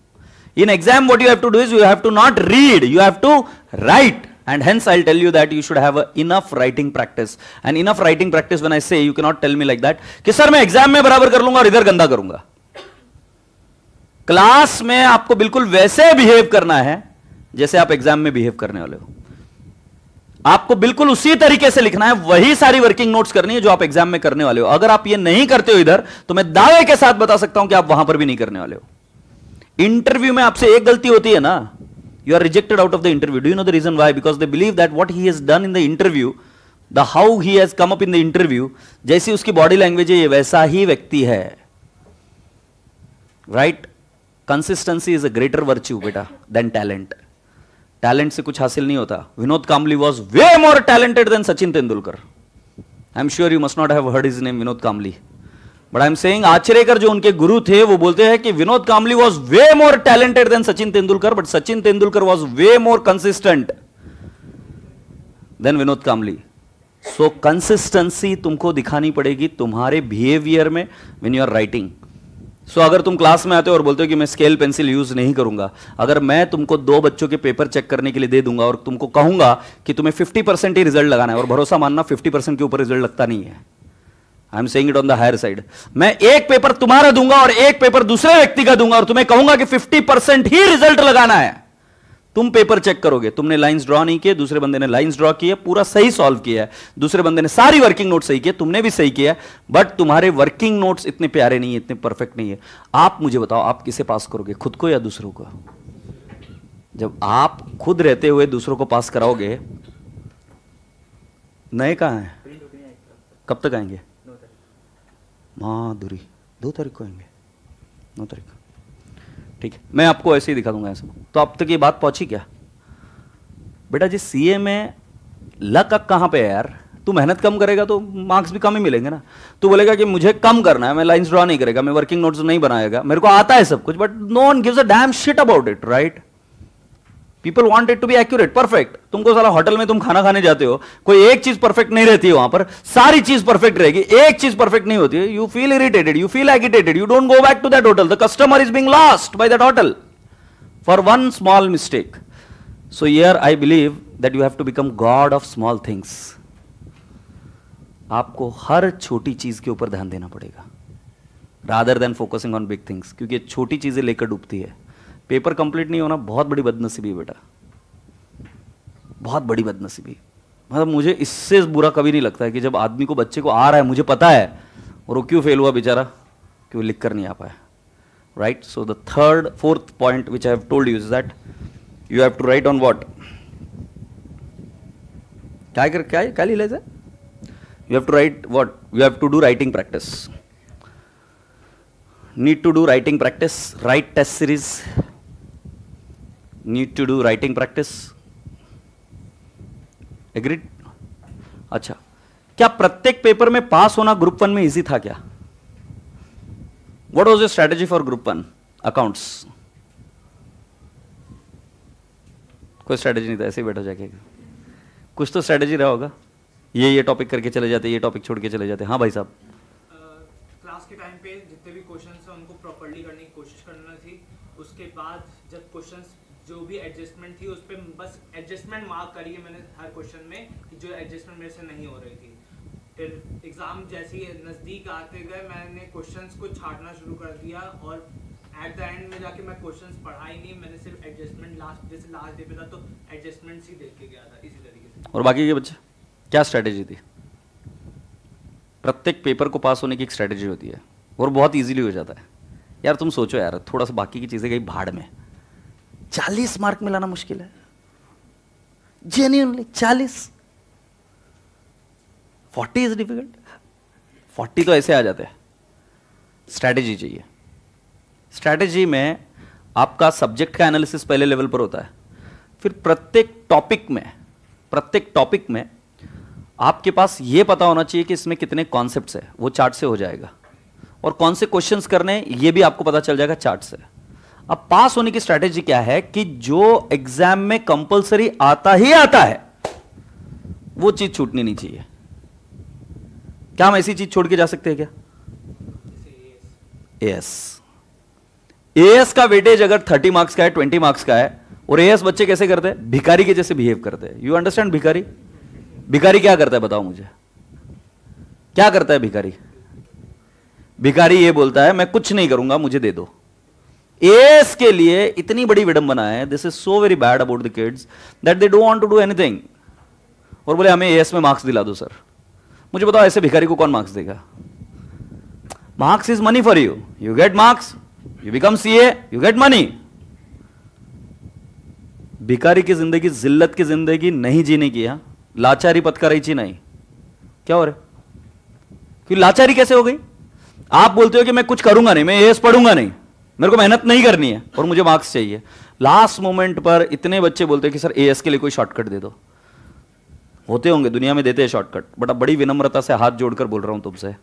S1: In exam what you have to do is you have to not read, you have to write and hence I'll tell you that you should have enough writing practice and enough writing practice when I say you cannot tell me like that कि sir मैं exam में बराबर कर लूंगा और इधर गंदा करूंगा Class में आपको बिल्कुल वैसे behave करना है जैसे आप एग्जाम में बिहेव करने वाले हो आपको बिल्कुल उसी तरीके से लिखना है वही सारी वर्किंग नोट्स करनी है जो आप एग्जाम में करने वाले हो अगर आप ये नहीं करते हो इधर तो मैं दावे के साथ बता सकता हूं कि आप वहां पर भी नहीं करने वाले हो इंटरव्यू में आपसे एक गलती होती है ना you are rejected out of the interview do you know the reason why because they believe that what he has done in the interview the how he has come up in the interview जैसी उसकी body language है ये वैसा ही व्यक्ति है right consistency is a greater virtue बेटा then talent talent से कुछ हासिल नहीं होता Vinod Kambli was way more talented than Sachin Tendulkar I am sure you must not have heard his name Vinod Kambli but I am saying Achrekar जो उनके गुरु थे वो बोलते हैं कि Vinod Kambli was way more talented than Sachin Tendulkar but Sachin Tendulkar was way more consistent then Vinod Kambli so consistency तुमको दिखानी पड़ेगी तुम्हारे बिहेवियर में when you are writing so so, अगर तुम क्लास में आते हो और बोलते हो कि मैं स्केल पेंसिल यूज़ नहीं करूंगा अगर मैं तुमको दो बच्चों के पेपर चेक करने के लिए दे दूंगा और तुमको कहूंगा कि तुम्हें 50 परसेंट ही रिजल्ट लगाना है और भरोसा मानना 50 परसेंट के ऊपर रिजल्ट लगता नहीं है I am saying it on the higher side मैं एक पेपर तुम्हारा दूंगा और एक पेपर दूसरे व्यक्ति का दूंगा और तुम्हें कहूंगा कि फिफ्टी ही रिजल्ट लगाना है तुम पेपर चेक करोगे तुमने लाइंस ड्रॉ नहीं किए दूसरे बंदे ने लाइंस ड्रॉ किए पूरा सही सॉल्व किया है दूसरे बंदे ने सारी वर्किंग नोट सही किए तुमने भी सही किया बट तुम्हारे वर्किंग नोट्स इतने प्यारे नहीं है इतने परफेक्ट नहीं है आप मुझे बताओ आप किसे पास करोगे खुद को या दूसरों को जब आप खुद रहते हुए दूसरों को पास कराओगे नए कहा हैं कब तक आएंगे माधुरी दो तारीख को आएंगे नौ तारीख ठीक है मैं आपको ऐसे ही दिखा दूंगा ऐसे तो अब तक ये बात पहुंची क्या बेटा जी सीए में लक कहाँ पे है यार तू मेहनत कम करेगा तो मार्क्स भी कम ही मिलेंगे ना तू बोलेगा कि मुझे कम करना है मैं लाइंस ड्रॉ नहीं करेगा मैं वर्किंग नोट्स नहीं बनाएगा मेरे को आता है सब कुछ but no one gives a damn shit about it right people it to be accurate perfect तुमको साला होटल में तुम खाना खाने जाते हो कोई एक चीज परफेक्ट नहीं रहती है वहां पर सारी चीज परफेक्ट रहेगी एक चीज परफेक्ट नहीं होती है you feel irritated you feel agitated you don't go back to that hotel the customer is being lost by that hotel for one small mistake so यर I believe that you have to become god of small things आपको हर छोटी चीज के ऊपर ध्यान देना पड़ेगा rather than focusing on big things क्योंकि छोटी चीजें लेकर डूबती है पेपर कंप्लीट नहीं होना बहुत बड़ी बदनसीबी बेटा बहुत बड़ी बदनसीबी मतलब मुझे इससे बुरा कभी नहीं लगता है कि जब आदमी को बच्चे को आ रहा है मुझे पता है और वो क्यों फेल हुआ बेचारा कि वो लिख कर नहीं आ पाया right so the third fourth point which i have told you is that you have to write on क्या कर क्या क्या लीला है you have to write what you have to do writing practice need to do writing practice right test series need to do writing practice agreed अच्छा क्या प्रत्येक paper में पास होना ग्रुप वन में इजी था क्या what was your strategy for group one accounts कोई strategy नहीं था ऐसे ही बैठा जाके कुछ तो स्ट्रैटेजी रहा होगा ये ये टॉपिक करके चले जाते ये टॉपिक छोड़ के चले जाते हाँ भाई साहब क्लास के टाइम पे जितने भी क्वेश्चन उनको प्रॉपरली करने की कोशिश करना थी उसके बाद जब क्वेश्चंस जो भी एडजस्टमेंट थी उस पर बस एडजस्टमेंट मार्क करी है मैंने हर क्वेश्चन में कि जो एडजस्टमेंट मेरे से नहीं हो रही थी फिर एग्ज़ाम जैसे ही नज़दीक आते गए मैंने क्वेश्चंस को छाटना शुरू कर दिया और एट द एंड में जाके मैं क्वेश्चंस पढ़ा ही नहीं मैंने सिर्फ एडजस्टमेंट लास्ट जैसे लास्ट डे पे था तो एडजस्टमेंट ही देख के गया था इसी तरीके से और बाकी के बच्चे क्या स्ट्रैटेजी थी प्रत्येक पेपर को पास होने की एक स्ट्रैटेजी होती है और बहुत ईजिली हो जाता है यार तुम सोचो यार थोड़ा सा बाकी की चीज़ें गई भाड़ में चालीस मार्क मिलाना मुश्किल है जेन्यूनली चालीस फोर्टी इज डिफिकल्ट फोर्टी तो ऐसे आ जाते हैं स्ट्रैटेजी चाहिए स्ट्रैटेजी में आपका सब्जेक्ट का एनालिसिस पहले लेवल पर होता है फिर प्रत्येक टॉपिक में प्रत्येक टॉपिक में आपके पास ये पता होना चाहिए कि इसमें कितने कॉन्सेप्ट्स है वो चार्ट से हो जाएगा और कौन से क्वेश्चंस करने ये भी आपको पता चल जाएगा चार्ट से अब पास होने की स्ट्रैटेजी क्या है कि जो एग्जाम में कंपलसरी आता ही आता है वो चीज छूटनी नहीं चाहिए क्या हम ऐसी चीज छोड़ के जा सकते हैं क्या एस एएस का वेटेज अगर थर्टी मार्क्स का है ट्वेंटी मार्क्स का है और एस बच्चे कैसे करते हैं भिखारी के जैसे बिहेव करते हैं यू अंडरस्टैंड भिखारी भिखारी क्या करता है बताओ मुझे क्या करता है भिखारी भिखारी ये बोलता है मैं कुछ नहीं करूंगा मुझे दे दो एस के लिए इतनी बड़ी विडंबना है this is so very bad about the kids that they don't want to do anything और बोले हमें एस में मार्क्स दिला दो सर मुझे बताओ ऐसे भिखारी को कौन मार्क्स देगा marks is money for you you get marks you become C A you get money भिखारी की जिंदगी जिल्लत की जिंदगी नहीं जीने की है लाचारी पत्कर नहीं क्या हो रहा है लाचारी कैसे हो गई आप बोलते हो कि मैं कुछ करूंगा नहीं मैं एस पढ़ूंगा नहीं मेरे को मेहनत नहीं करनी है और मुझे मार्क्स चाहिए लास्ट मोमेंट पर इतने बच्चे बोलते हैं कि सर ए के लिए कोई शॉर्टकट दे दो होते होंगे दुनिया में देते हैं शॉर्टकट बट अब बड़ी विनम्रता से हाथ जोड़कर बोल रहा हूं तुमसे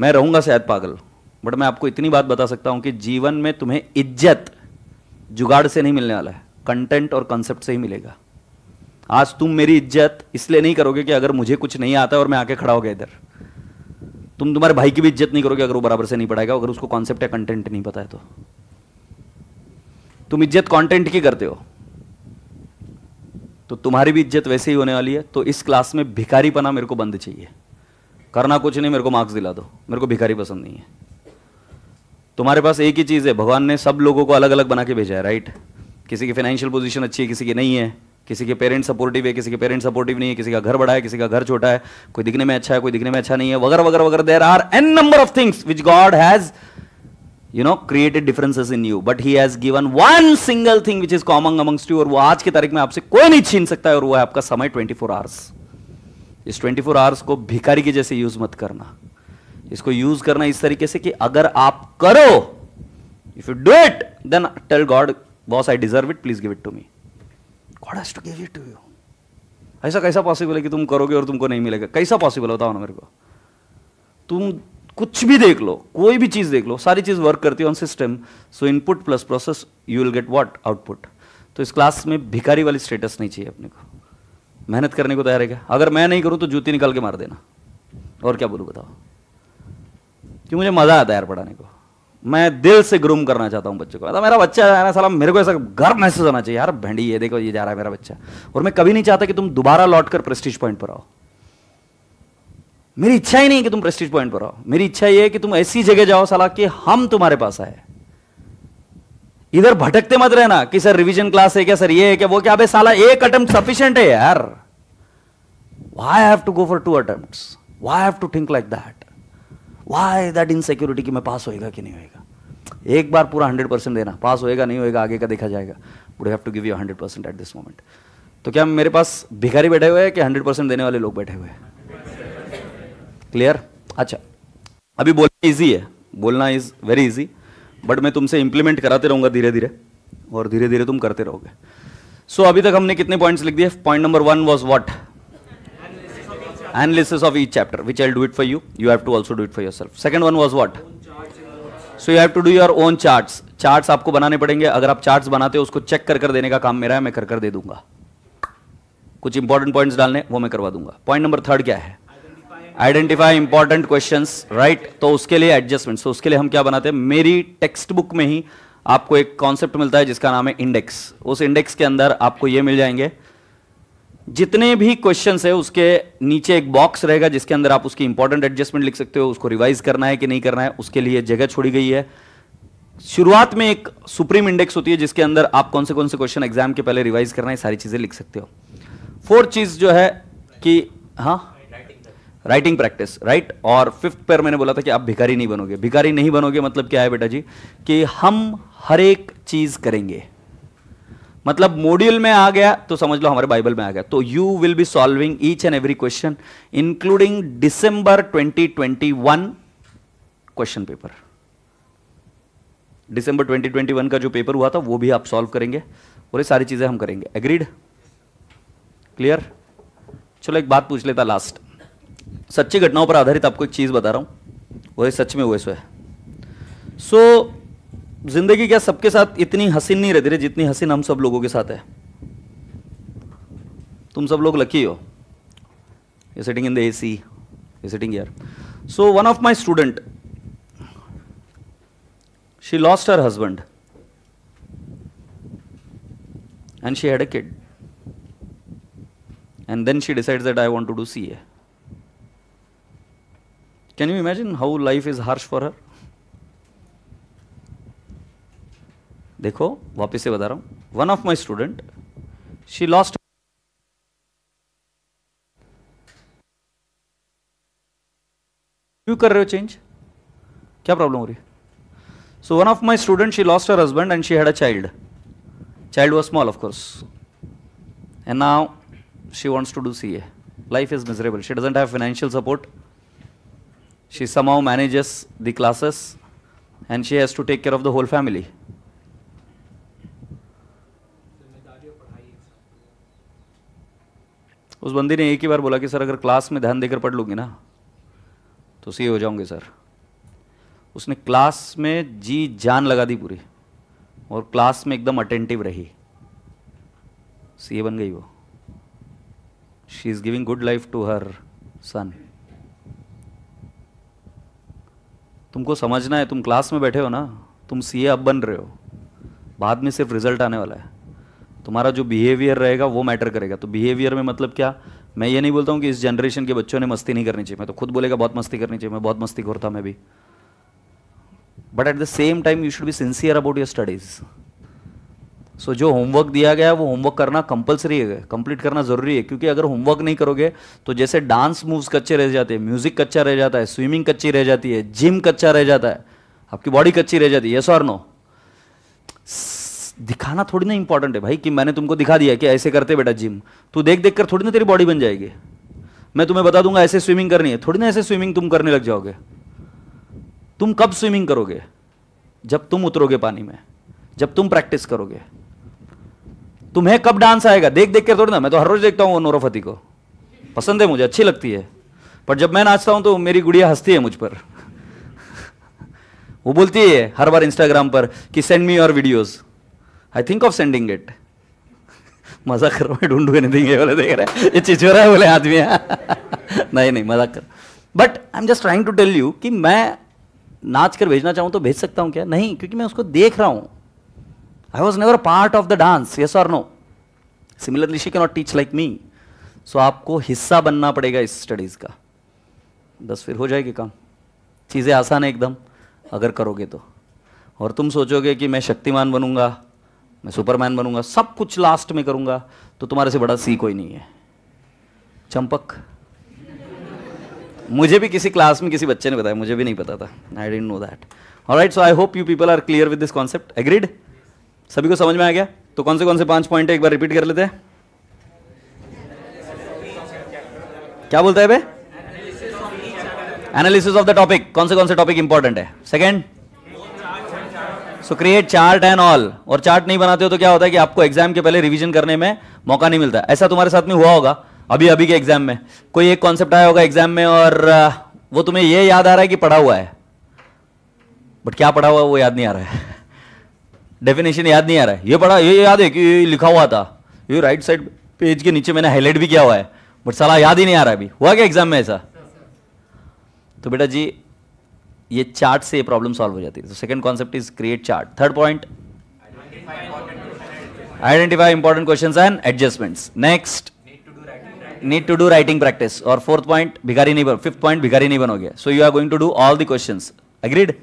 S1: मैं रहूंगा शायद पागल बट मैं आपको इतनी बात बता सकता हूं कि जीवन में तुम्हें इज्जत जुगाड़ से नहीं मिलने वाला है कंटेंट और कंसेप्ट से ही मिलेगा आज तुम मेरी इज्जत इसलिए नहीं करोगे कि अगर मुझे कुछ नहीं आता और मैं आके खड़ा हो गया इधर तुम तुम्हारे भाई की भी इज्जत नहीं करोगे अगर वो बराबर से नहीं पढ़ाएगा अगर उसको कॉन्सेप्ट या कंटेंट नहीं पता है तो तुम इज्जत कंटेंट की करते हो तो तुम्हारी भी इज्जत वैसे ही होने वाली है तो इस क्लास में भिखारी पना मेरे को बंद चाहिए करना कुछ नहीं मेरे को मार्क्स दिला दो मेरे को भिखारी पसंद नहीं है तुम्हारे पास एक ही चीज़ है भगवान ने सब लोगों को अलग अलग बना के भेजा है राइट किसी की फाइनेंशियल पोजीशन अच्छी है किसी की नहीं है किसी के पेरेंट्स सपोर्टिव है किसी के पेरेंट्स सपोर्टिव नहीं है किसी का घर बड़ा है किसी का घर छोटा है कोई दिखने में अच्छा है कोई दिखने में अच्छा नहीं है वगैरह वगैरह वगैरह there are n number of things which God has you know created differences in you but he has given one single thing which is common amongst you और वो आज की तारीख में आपसे कोई नहीं छीन सकता है और वो है आपका समय ट्वेंटी फोर आवर्स इस ट्वेंटी फोर आवर्स को भिखारी के जैसे यूज मत करना इसको यूज करना इस तरीके से कि अगर आप करो if you do it then tell God boss I deserve it please give it to me God has to give it to you ऐसा कैसा पॉसिबल है कि तुम करोगे और तुमको नहीं मिलेगा कैसा पॉसिबल होता ना मेरे को तुम कुछ भी देख लो कोई भी चीज़ देख लो सारी चीज़ वर्क करती है on system so input plus process you will get what output तो इस क्लास में भिखारी वाली स्टेटस नहीं चाहिए अपने को मेहनत करने को तैयार है क्या अगर मैं नहीं करूँ तो जूती निकाल के मार देना और क्या बोलूँ बताओ क्यों मुझे मज़ा आता है यार पढ़ाने को मैं दिल से ग्रूम करना चाहता हूँ बच्चे को तो मेरा बच्चा है ना साला मेरे को ऐसा गर्व महसूस होना चाहिए यार भेंडी ये देखो ये जा रहा है मेरा बच्चा और मैं कभी नहीं चाहता कि तुम दोबारा लौट कर प्रेस्टीज पॉइंट पर आओ मेरी इच्छा ही नहीं कि तुम प्रेस्टीज पॉइंट पर आओ मेरी इच्छा ये है कि तुम ऐसी जगह जाओ साला कि हम तुम्हारे पास आए इधर भटकते मत रहना कि सर रिवीजन क्लास है क्या सर ये है क्या वो क्या अबे साला एक अटेम्प्ट सफिशियंट है यार why have to go for two attempt why have to think like that why that insecurity कि मैं पास होएगा कि नहीं होएगा एक बार पूरा हंड्रेड परसेंट देना पास होएगा नहीं होएगा आगे का देखा जाएगा would have to give you hundred percent at this moment तो क्या मेरे पास भिखारी बैठे हुए हैं कि हंड्रेड परसेंट देने वाले लोग बैठे हुए हैं क्लियर अच्छा अभी बोलना ईजी है बोलना इज़ वेरी ईजी बट मैं तुमसे इंप्लीमेंट कराते रहूंगा धीरे धीरे और धीरे धीरे तुम करते रहोगे सो so, अभी तक हमने कितने पॉइंट्स लिख दिए point number one was what analysis of each chapter which i'll do it for you you have to also do it for yourself second one was what so you have to do your own charts charts आपको बनाने पड़ेंगे अगर आप charts बनाते हो उसको check कर कर देने का काम मेरा है मैं कर कर दे दूंगा कुछ इंपॉर्टेंट पॉइंट्स डालने वो मैं करवा दूंगा पॉइंट नंबर थर्ड क्या है आइडेंटिफाई इंपॉर्टेंट क्वेश्चन राइट तो उसके लिए एडजस्टमेंट तो उसके लिए हम क्या बनाते हैं मेरी टेक्स्ट बुक में ही आपको एक कॉन्सेप्ट मिलता है जिसका नाम है इंडेक्स उस इंडेक्स के अंदर आपको ये मिल जाएंगे जितने भी क्वेश्चंस है उसके नीचे एक बॉक्स रहेगा जिसके अंदर आप उसकी इंपॉर्टेंट एडजस्टमेंट लिख सकते हो उसको रिवाइज करना है कि नहीं करना है उसके लिए जगह छोड़ी गई है शुरुआत में एक सुप्रीम इंडेक्स होती है जिसके अंदर आप कौन से कौन से क्वेश्चन एग्जाम के पहले रिवाइज करना है सारी चीजें लिख सकते हो फोर्थ चीज जो है कि हाँ राइटिंग प्रैक्टिस राइट और फिफ्थ पर मैंने बोला था कि आप भिखारी नहीं बनोगे भिखारी नहीं बनोगे मतलब क्या है बेटा जी कि हम हर एक चीज करेंगे मतलब मॉड्यूल में आ गया तो समझ लो हमारे बाइबल में आ गया तो you will be solving each and every question including December 2021 question paper December 2021 का जो पेपर हुआ था वो भी आप सॉल्व करेंगे और ये सारी चीजें हम करेंगे एग्रीड क्लियर चलो एक बात पूछ लेता लास्ट सच्ची घटनाओं पर आधारित आपको एक चीज बता रहा हूं वो सच में हुए सो है सो so, जिंदगी क्या सबके साथ इतनी हसीन नहीं रहती रही जितनी हसीन हम सब लोगों के साथ है तुम सब लोग लकी हो sitting in the AC sitting यार so one of my student she lost her husband and she had a kid and then she decide that I want to do C A can you imagine how life is harsh for her देखो वापस से बता रहा हूं one of my student she lost क्यों कर रहे हो चेंज क्या प्रॉब्लम हो रही है so one of my student she lost her husband and she had a child child was small of course and now she wants to do C A life is miserable she doesn't have financial support she somehow manages the classes and she has to take care of the whole family उस बंदी ने एक ही बार बोला कि sir अगर class में ध्यान देकर पढ़ लूँगी ना तो सी हो जाऊंगे सर उसने क्लास में जी जान लगा दी पूरी और क्लास में एकदम अटेंटिव रही सी बन गई वो she is giving good life to her son तुमको समझना है तुम क्लास में बैठे हो ना तुम सीए अब बन रहे हो बाद में सिर्फ रिजल्ट आने वाला है तुम्हारा जो बिहेवियर रहेगा वो मैटर करेगा तो बिहेवियर में मतलब क्या मैं ये नहीं बोलता हूँ कि इस जनरेशन के बच्चों ने मस्ती नहीं करनी चाहिए मैं तो खुद बोलेगा बहुत मस्ती करनी चाहिए मैं बहुत मस्ती करता मैं भी but at the same time you should be sincere about your studies so जो होमवर्क दिया गया है वो होमवर्क करना कंपलसरी है कंप्लीट करना जरूरी है क्योंकि अगर होमवर्क नहीं करोगे तो जैसे डांस मूव्स कच्चे रह जाते हैं म्यूजिक कच्चा रह जाता है स्विमिंग कच्ची रह जाती है जिम कच्चा रह जाता है आपकी बॉडी कच्ची रह जाती है यस और नो दिखाना थोड़ी ना इंपॉर्टेंट है भाई कि मैंने तुमको दिखा दिया कि ऐसे करते बेटा जिम तू देख देख कर थोड़ी ना तेरी बॉडी बन जाएगी मैं तुम्हें बता दूंगा ऐसे स्विमिंग करनी है थोड़ी ना ऐसे स्विमिंग तुम करने लग जाओगे तुम कब स्विमिंग करोगे जब तुम उतरोगे पानी में जब तुम प्रैक्टिस करोगे तुम्हें कब डांस आएगा देख देख कर थोड़ी ना मैं तो हर रोज देखता हूँ नोरफती को पसंद है मुझे अच्छी लगती है पर जब मैं नाचता हूँ तो मेरी गुड़िया हंसती है मुझ पर [laughs] वो बोलती है हर बार इंस्टाग्राम पर कि send me your videos I think of sending it मजाक कर मैं डूंढू एनीथिंग ये बोले देख रहे ये चिचोरा बोले आदमी [laughs] नहीं नहीं मजाक कर but I am just trying to tell you कि मैं नाच कर भेजना चाहूँ तो भेज सकता हूँ क्या नहीं क्योंकि मैं उसको देख रहा हूँ I was never part of the dance yes और no similarly she not teach like me so आपको हिस्सा बनना पड़ेगा इस स्टडीज़ का बस फिर हो जाएगी काम चीज़ें आसान है एकदम अगर करोगे तो और तुम सोचोगे कि मैं शक्तिमान बनूंगा मैं सुपरमैन बनूंगा सब कुछ लास्ट में करूंगा तो तुम्हारे से बड़ा सी कोई नहीं है चंपक मुझे भी किसी क्लास में किसी बच्चे ने बताया मुझे भी नहीं पता था I don't know that right so I hope you people are clear with this concept agreed सभी को समझ में आ गया तो कौन से कौन से पांच पॉइंट एक बार रिपीट कर लेते हैं क्या बोलते हैं भाई एनालिसिस ऑफ द टॉपिक कौन से कौन से टॉपिक इंपॉर्टेंट है second so create chart and all और चार्ट नहीं बनाते हो तो क्या होता है कि आपको एग्जाम के पहले रिवीजन करने में मौका नहीं मिलता ऐसा तुम्हारे साथ में हुआ होगा अभी अभी के एग्जाम में कोई एक कॉन्सेप्ट आया होगा एग्जाम में और वो तुम्हें ये याद आ रहा है कि पढ़ा हुआ है बट क्या पढ़ा हुआ है वो याद नहीं आ रहा है डेफिनेशन याद नहीं आ रहा है ये पढ़ा ये याद है कि ये लिखा हुआ था ये राइट साइड पेज के नीचे मैंने हाईलाइट भी किया हुआ है बट सलाह याद ही नहीं आ रहा अभी हुआ क्या एग्जाम में ऐसा तो बेटा जी ये चार्ट से प्रॉब्लम सॉल्व हो जाती है तो second concept is create chart third point identify important question and adjustments next need to do writing practice और फोर्थ पॉइंट भिखारी नहीं बन फिफ्थ पॉइंट भिखारी नहीं बनोगे so you are going to do all the question agreed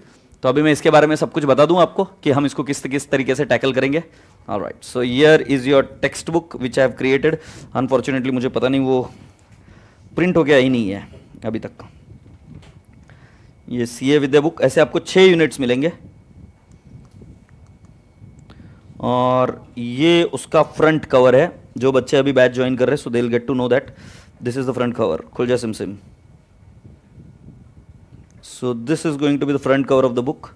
S1: तो अभी मैं इसके बारे में सब कुछ बता दूं आपको कि हम इसको किस किस तरीके से टैकल करेंगे और right so here is your text book which I have created unfortunately मुझे पता नहीं वो प्रिंट हो गया ही नहीं है अभी तक ये सी ए विद्या बुक ऐसे आपको छः यूनिट्स मिलेंगे और ये उसका फ्रंट कवर है जो बच्चे अभी बैच ज्वाइन कर रहे हैं so they get to know that this is the front cover खुलजा सिम सिम this is going to be the front cover of the book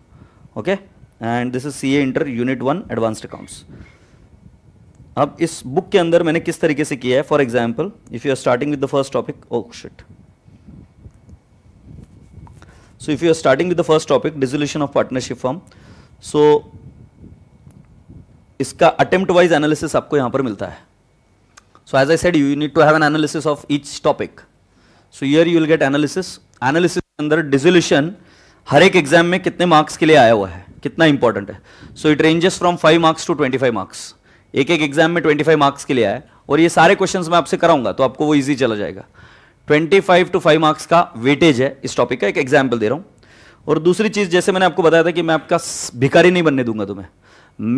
S1: okay and this is C A inter unit one advanced accounts अब इस book के अंदर मैंने किस तरीके से किया है for example if you are starting with the first topic oh shit So if you are starting with the first topic, dissolution of partnership firm, so इसका अटेम्प्ट वाइज एनालिसिस आपको यहां पर मिलता है so as I said you need to have an analysis of each topic so here you will get analysis analysis के अंदर dissolution हर एक exam में कितने मार्क्स के लिए आया हुआ है कितना इंपॉर्टेंट है so it ranges from five marks to twenty five marks एक एक एग्जाम में ट्वेंटी फाइव मार्क्स के लिए आया और ये सारे क्वेश्चन मैं आपसे कराऊंगा तो आपको वो ईजी चला जाएगा twenty five to five marks का वेटेज है इस टॉपिक का एक एग्जाम्पल दे रहा हूं और दूसरी चीज जैसे मैंने आपको बताया था कि मैं आपका भिकारी नहीं बनने दूंगा तुम्हें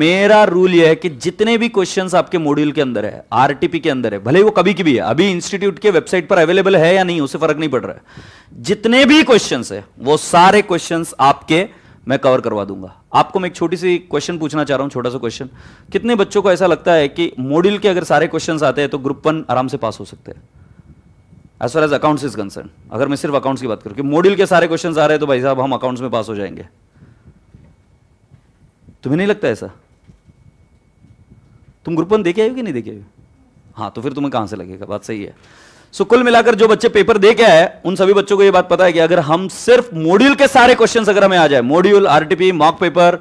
S1: मेरा रूल यह है कि जितने भी क्वेश्चन आपके मॉड्यूल के अंदर है आरटीपी के अंदर है भले वो कभी की भी है अभी इंस्टीट्यूट के वेबसाइट पर अवेलेबल है या नहीं उसे फर्क नहीं पड़ रहा है जितने भी क्वेश्चन है वो सारे क्वेश्चन आपके मैं कवर करवा दूंगा आपको मैं एक छोटी सी क्वेश्चन पूछना चाह रहा हूं छोटा सा क्वेश्चन कितने बच्चों को ऐसा लगता है कि मॉड्यूल के अगर सारे क्वेश्चन आते हैं तो ग्रुप वन आराम से पास हो सकते हैं as far as accounts is concern अगर मैं सिर्फ अकाउंट्स की बात करूँ कि मॉड्यूल के सारे क्वेश्चन आ रहे हैं तो भाई साहब हम अकाउंट्स में पास हो जाएंगे तुम्हें नहीं लगता ऐसा तुम ग्रुप वन देखे आए हो कि नहीं देखे आयो हाँ तो फिर तुम्हें कहां से लगेगा बात सही है सो so, कुल मिलाकर जो बच्चे पेपर दे के आए उन सभी बच्चों को यह बात पता है कि अगर हम सिर्फ मॉड्यूल के सारे क्वेश्चन अगर हमें आ जाए module RTP mock paper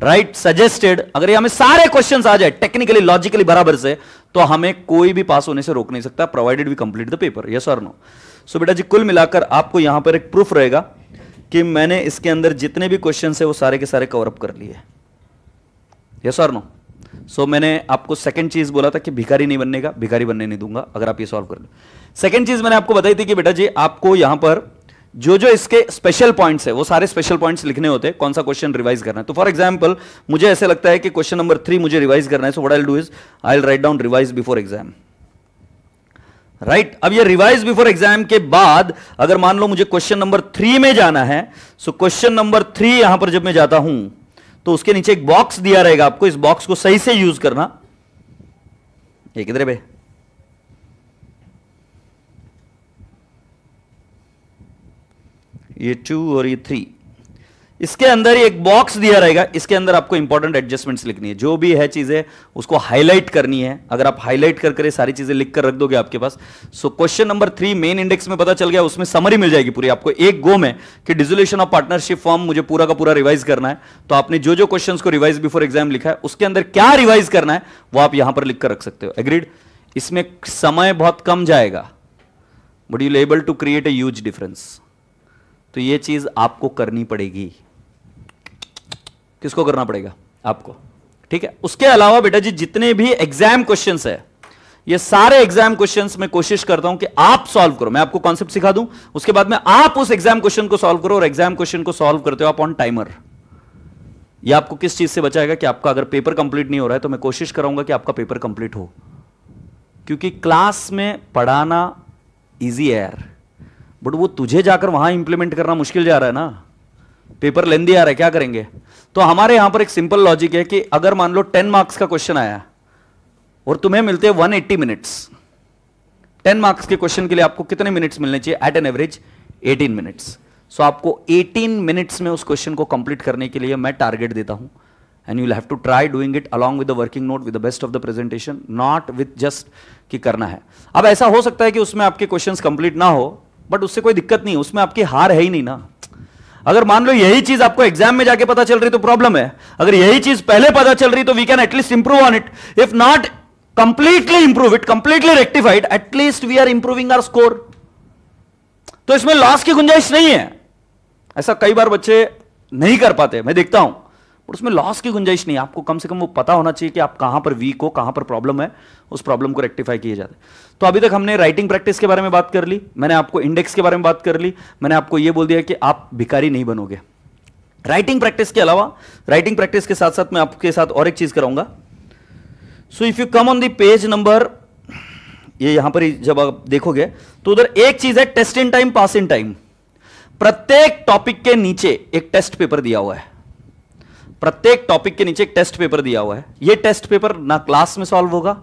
S1: right right, suggested अगर ये हमें सारे क्वेश्चंस आ जाए टेक्निकली लॉजिकली बराबर से तो हमें कोई भी पास होने से रोक नहीं सकता provided we complete the paper yes और नो सो बेटा जी कुल मिलाकर आपको यहां पर एक प्रूफ रहेगा कि मैंने इसके अंदर जितने भी क्वेश्चन है वो सारे के सारे कवरअप कर लिए यस और नो सो मैंने आपको सेकंड चीज बोला था कि भिखारी नहीं बनने का भिखारी बनने नहीं दूंगा अगर आप ये सॉल्व कर लो सेकंड चीज मैंने आपको बताई थी कि बेटा जी आपको यहां पर जो जो इसके स्पेशल पॉइंट्स है वो सारे स्पेशल पॉइंट्स लिखने होते हैं कौन सा क्वेश्चन रिवाइज करना है तो फॉर एग्जाम्पल मुझे ऐसे लगता है कि क्वेश्चन नंबर थ्री मुझे रिवाइज करना है so what I do is I write down revise before exam right अब ये रिवाइज बिफोर एग्जाम के बाद अगर मान लो मुझे क्वेश्चन नंबर थ्री में जाना है सो क्वेश्चन नंबर थ्री यहां पर जब मैं जाता हूं तो उसके नीचे एक बॉक्स दिया रहेगा आपको इस बॉक्स को सही से यूज करना एक इधर भाई ये टू और ये थ्री इसके अंदर एक बॉक्स दिया रहेगा इसके अंदर आपको इंपॉर्टेंट एडजस्टमेंट्स लिखनी है जो भी है चीज़ें उसको हाईलाइट करनी है अगर आप हाईलाइट कर करे सारी चीज़ें लिख कर रख दोगे आपके पास so question number three main index में पता चल गया उसमें समरी मिल जाएगी पूरी आपको एक गो में कि डिजोल्यूशन ऑफ पार्टनरशिप फॉर्म मुझे पूरा का पूरा रिवाइज करना है तो आपने जो जो क्वेश्चन को रिवाइज बिफोर एग्जाम लिखा है उसके अंदर क्या रिवाइज करना है वो आप यहां पर लिख कर रख सकते हो एग्रीड इसमें समय बहुत कम जाएगा but you able to create a huge difference तो ये चीज़ आपको करनी पड़ेगी किसको करना पड़ेगा आपको ठीक है उसके अलावा बेटा जी जितने भी एग्जाम क्वेश्चंस है ये सारे एग्जाम क्वेश्चंस मैं कोशिश करता हूं कि आप सॉल्व करो मैं आपको कॉन्सेप्ट सिखा दूं उसके बाद में आप उस एग्जाम क्वेश्चन को सॉल्व करो और एग्जाम क्वेश्चन को सॉल्व करते हो आप ऑन टाइमर ये आपको किस चीज से बचाएगा कि आपका अगर पेपर कंप्लीट नहीं हो रहा है तो मैं कोशिश कराऊंगा कि आपका पेपर कंप्लीट हो क्योंकि क्लास में पढ़ाना इजी है बट वो तुझे जाकर वहां इंप्लीमेंट करना मुश्किल जा रहा है ना पेपर लेंदी आ रहा है क्या करेंगे तो हमारे यहां पर एक सिंपल लॉजिक है कि अगर मान लो टेन मार्क्स का क्वेश्चन आया और तुम्हें मिलते one eighty minutes ten marks के क्वेश्चन के लिए आपको कितने मिनट्स मिलने चाहिए at an average eighteen minutes so आपको एटीन मिनट्स में उस क्वेश्चन को कंप्लीट करने के लिए मैं टारगेट देता हूं and you have to try doing it along with working note with the best of the presentation not with just कि करना है अब ऐसा हो सकता है कि उसमें आपके क्वेश्चन कंप्लीट ना हो बट उससे कोई दिक्कत नहीं उसमें आपकी हार है ही नहीं ना अगर मान लो यही चीज आपको एग्जाम में जाके पता चल रही तो प्रॉब्लम है अगर यही चीज पहले पता चल रही तो we can at least improve on it if not completely improve it completely rectified at least we are improving our score तो इसमें लॉस की गुंजाइश नहीं है ऐसा कई बार बच्चे नहीं कर पाते मैं देखता हूं और उसमें लॉस की गुंजाइश नहीं आपको कम से कम वो पता होना चाहिए कि आप कहां पर वीक हो कहां पर प्रॉब्लम है उस प्रॉब्लम को रेक्टिफाई किया जाते तो अभी तक हमने राइटिंग प्रैक्टिस के बारे में बात कर ली मैंने आपको इंडेक्स के बारे में बात कर ली मैंने आपको यह बोल दिया कि आप भिकारी नहीं बनोगे राइटिंग प्रैक्टिस के अलावा राइटिंग प्रैक्टिस के साथ साथ मैं आपके साथ और एक चीज कराऊंगा so if you come on the page number ये यहां पर ही जब आप देखोगे तो उधर एक चीज है test in time pass in time प्रत्येक टॉपिक के नीचे एक टेस्ट पेपर दिया हुआ है प्रत्येक टॉपिक के नीचे एक टेस्ट पेपर दिया हुआ है ये टेस्ट पेपर ना क्लास में सॉल्व होगा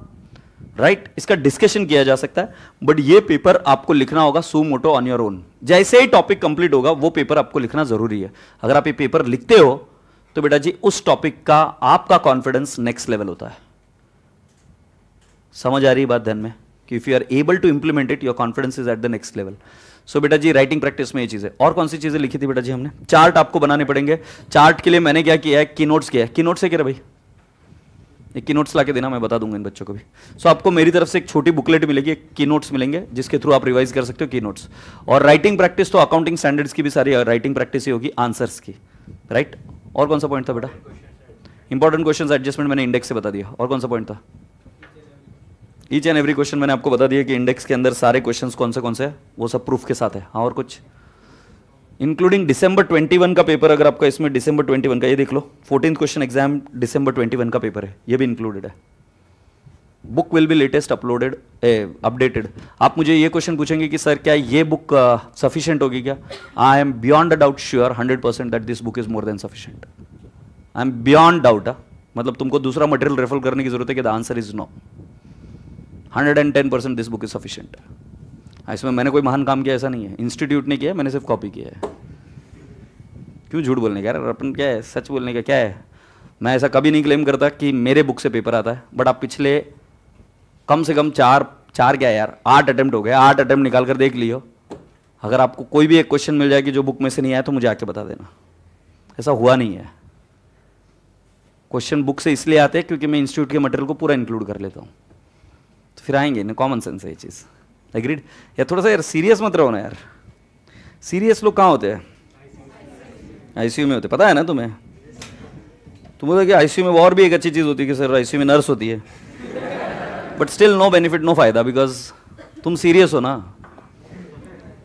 S1: राइट right? इसका डिस्कशन किया जा सकता है बट ये पेपर आपको लिखना होगा so motto on your own जैसे ही टॉपिक कंप्लीट होगा वो पेपर आपको लिखना जरूरी है अगर आप ये पेपर लिखते हो तो बेटा जी उस टॉपिक का आपका कॉन्फिडेंस नेक्स्ट लेवल होता है समझ आ रही बात ध्यान में कि if you are able to implement it your confidence is at the next level so बेटा जी राइटिंग प्रैक्टिस में ये चीज़ें और कौन सी चीज़ें लिखी थी बेटा जी हमने चार्ट आपको बनाने पड़ेंगे चार्ट के लिए मैंने क्या किया है की नोट्स किया है की नोट्स है क्या भाई एक की नोट्स ला के देना मैं बता दूंगा इन बच्चों को भी सो so, आपको मेरी तरफ से एक छोटी बुकलेट मिलेगी एक की नोट्स मिलेंगे जिसके थ्रू आप रिवाइज कर सकते हो की नोट्स और राइटिंग प्रैक्टिस तो अकाउंटिंग स्टैंडर्ड्स की भी सारी राइटिंग uh, प्रैक्टिस ही होगी आंसर्स की राइट और कौन सा पॉइंट था बेटा इंपॉर्टेंट क्वेश्चन एडजस्टमेंट मैंने इंडेक्स से बता दिया और कौन सा पॉइंट था ईच एंड एवरी क्वेश्चन मैंने आपको बता दिया कि इंडेक्स के अंदर सारे क्वेश्चन कौन से कौन से वो सब प्रूफ के साथ है हाँ और कुछ इंक्लूडिंग ट्वेंटी 21 का पेपर अगर आपका इसमें ट्वेंटी 21 का ये देख लो फोर्टीन क्वेश्चन एग्जाम ट्वेंटी 21 का पेपर है ये भी इंक्लूडेड है book will be latest uploaded updated आप मुझे ये क्वेश्चन पूछेंगे कि सर क्या ये बुक सफिशियंट होगी क्या I am beyond a doubt sure hundred percent that this book is more than sufficient I am beyond doubt मतलब तुमको दूसरा मटेरियल रेफर करने की जरूरत है कि the answer is no hundred and ten percent this book is sufficient इसमें मैंने कोई महान काम किया ऐसा नहीं है इंस्टीट्यूट ने किया मैंने सिर्फ कॉपी किया है क्यों झूठ बोलने का यार अपन क्या है सच बोलने का क्या है मैं ऐसा कभी नहीं क्लेम करता कि मेरे बुक से पेपर आता है बट आप पिछले कम से कम चार चार क्या यार आठ अटैम्प्ट हो गए आठ अटैम्प्ट निकाल कर देख लियो अगर आपको कोई भी एक क्वेश्चन मिल जाएगी जो बुक में से नहीं आया तो मुझे आके बता देना ऐसा हुआ नहीं है क्वेश्चन बुक से इसलिए आते हैं क्योंकि मैं इंस्टीट्यूट के मटेरियल को पूरा इंक्लूड कर लेता हूँ फिर आएंगे ना कॉमन सेंस है ये चीज़ एग्रीड या थोड़ा सा यार सीरियस मत रहो ना यार सीरियस लोग कहाँ होते हैं आईसीयू में होते पता है ना तुम्हें तुम बोलते कि आईसीयू में और भी एक अच्छी चीज़ होती है कि सर आईसीयू में नर्स होती है but still no benefit no फायदा बिकॉज तुम सीरियस हो ना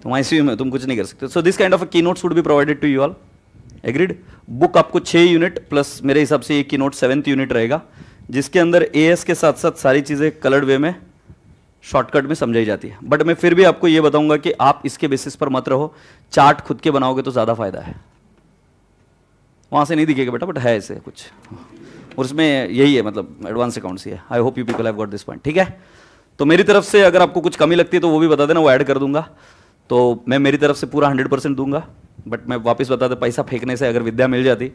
S1: तुम आईसीयू में तुम कुछ नहीं कर सकते सो दिस काइंड ऑफ की note should be provided to you all agreed book आपको छः यूनिट प्लस मेरे हिसाब से एक की नोट सेवेंथ यूनिट रहेगा जिसके अंदर ए के साथ साथ सारी चीज़ें कलर्ड वे में शॉर्टकट में समझाई जाती है बट मैं फिर भी आपको ये बताऊंगा कि आप इसके बेसिस पर मत रहो चार्ट खुद के बनाओगे तो ज़्यादा फायदा है वहां से नहीं दिखेगा बेटा बट है ऐसे कुछ और उसमें यही है मतलब एडवांस अकाउंट्स ही है I hope you people have got this point ठीक है तो मेरी तरफ से अगर आपको कुछ कमी लगती है तो वो भी बता देना वो ऐड कर दूंगा तो मैं मेरी तरफ से पूरा हंड्रेड परसेंट दूंगा बट मैं वापस बता दें पैसा फेंकने से अगर विद्या मिल जाती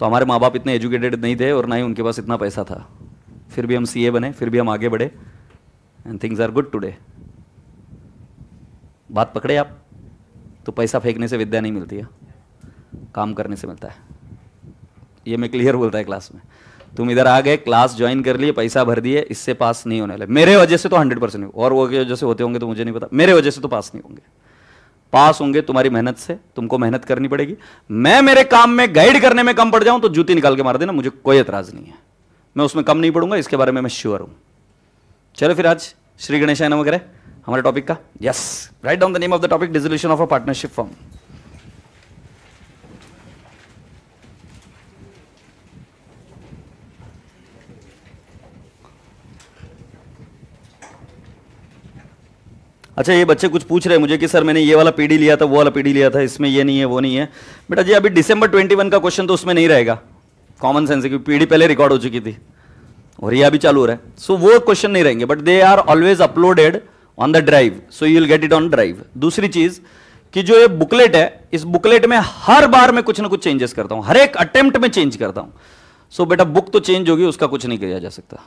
S1: तो हमारे माँ बाप इतने एजुकेटेड नहीं थे और ना ही उनके पास इतना पैसा था फिर भी हम सी बने फिर भी हम आगे बढ़े and things are good today बात पकड़े आप तो पैसा फेंकने से विद्या नहीं मिलती है काम करने से मिलता है ये मैं क्लियर बोलता है क्लास में तुम इधर आ गए क्लास ज्वाइन कर लिए पैसा भर दिए इससे पास नहीं होने वाले मेरे वजह से तो हंड्रेड परसेंट और वो की वजह से होते होंगे तो मुझे नहीं पता मेरे वजह से तो पास नहीं होंगे पास होंगे तुम्हारी मेहनत से तुमको मेहनत करनी पड़ेगी मैं मेरे काम में गाइड करने में कम पड़ जाऊं तो जूती निकाल के मार देना मुझे कोई एतराज नहीं है मैं उसमें कम नहीं पड़ूंगा इसके बारे में मैं श्योर हूं चलो फिर आज श्री गणेश नमक वगैरह हमारे टॉपिक का yes write down the name of the topic dissolution of a partnership firm अच्छा ये बच्चे कुछ पूछ रहे हैं मुझे कि सर मैंने ये वाला पीडी लिया था वो वाला पीडी लिया था इसमें ये नहीं है वो नहीं है बेटा जी अभी दिसंबर 21 का क्वेश्चन तो उसमें नहीं रहेगा कॉमन सेंस है क्योंकि पीडी पहले रिकॉर्ड हो चुकी थी और यह अभी चालू हो रहा है सो so, वो क्वेश्चन नहीं रहेंगे but they are always uploaded on the drive so you will get it on drive दूसरी चीज कि जो ये बुकलेट है इस बुकलेट में हर बार में कुछ ना कुछ चेंजेस करता हूं हर एक अटेम्प्ट में चेंज करता हूं सो so, बेटा बुक तो चेंज होगी उसका कुछ नहीं किया जा सकता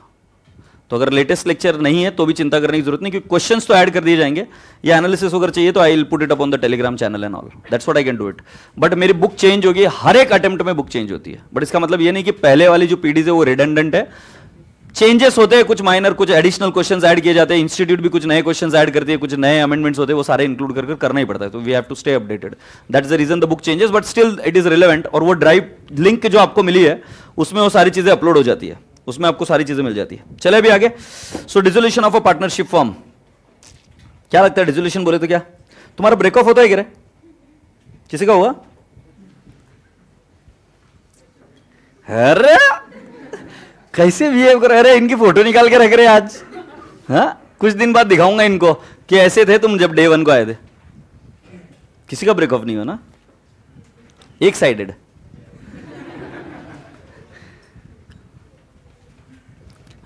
S1: तो अगर लेटेस्ट लेक्चर नहीं है तो भी चिंता करने की जरूरत नहीं क्योंकि क्वेश्चंस तो ऐड कर दिए जाएंगे या एनालिसिस अगर चाहिए तो I will put it up on the Telegram channel and all that's what I can do it but मेरी बुक चेंज होगी हर एक अटेम्प्ट में बुक चेंज होती है बट इसका मतलब ये नहीं कि पहले वाली जो पीडीज है वो रिडेंडेंट है चेंजेस होते हैं कुछ माइनर कुछ एडिशनल क्वेश्चन ऐड किए जाते हैं इंस्टीट्यूट भी कुछ नए क्वेश्चन ऐड करती है कुछ नए अमेंडमेंट्स होते हैं वो सारे इंक्लूड करके करना ही पड़ता है तो we have to stay updated that is the reason the book changes but still it is relevant और वो ड्राइव लिंक जो आपको मिली है उसमें वो सारी चीजें अपलोड हो जाती है उसमें आपको सारी चीजें मिल जाती है चले अभी आगे so dissolution of a partnership firm क्या लगता है डिजोल्यूशन बोले तो क्या तुम्हारा ब्रेकऑफ होता है क्या किसी का हुआ अरे कैसे बिहेव कर अरे इनकी फोटो निकाल के रख रहे आज हा? कुछ दिन बाद दिखाऊंगा इनको कि ऐसे थे तुम जब डे वन को आए थे किसी का ब्रेकअप नहीं हो ना एक साइडेड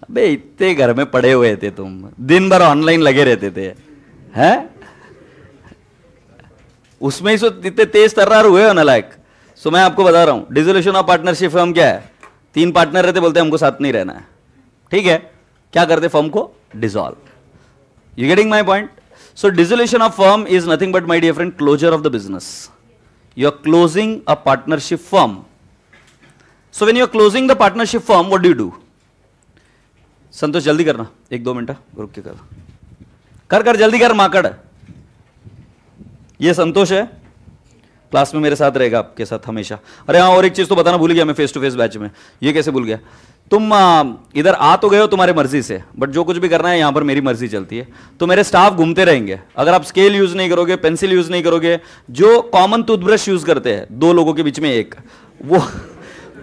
S1: अबे इतने घर में पड़े हुए थे तुम दिन भर ऑनलाइन लगे रहते थे हैं उसमें ही सो इतने तेज तर्रार हुए हो ना लायक सो मैं आपको बता रहा हूं डिजोल्यूशन ऑफ पार्टनरशिप फॉर्म क्या है तीन पार्टनर रहते बोलते हमको साथ नहीं रहना है ठीक है क्या करते फर्म को dissolve you getting my point so dissolution of firm is nothing but my dear friend closure of the business you are closing a partnership firm so when you are closing the partnership firm what do do Santosh जल्दी करना एक दो minute रुक के कर कर कर जल्दी कर माकड़ ये संतोष है क्लास में मेरे साथ रहेगा आपके साथ हमेशा अरे हाँ और एक चीज़ तो बताना भूल गया मैं फेस टू फेस बैच में ये कैसे भूल गया तुम इधर आ तो गए हो तुम्हारी मर्जी से बट जो कुछ भी करना है यहाँ पर मेरी मर्जी चलती है तो मेरे स्टाफ घूमते रहेंगे अगर आप स्केल यूज़ नहीं करोगे पेंसिल यूज़ नहीं करोगे जो कॉमन टूथब्रश यूज़ करते हैं दो लोगों के बीच में एक वो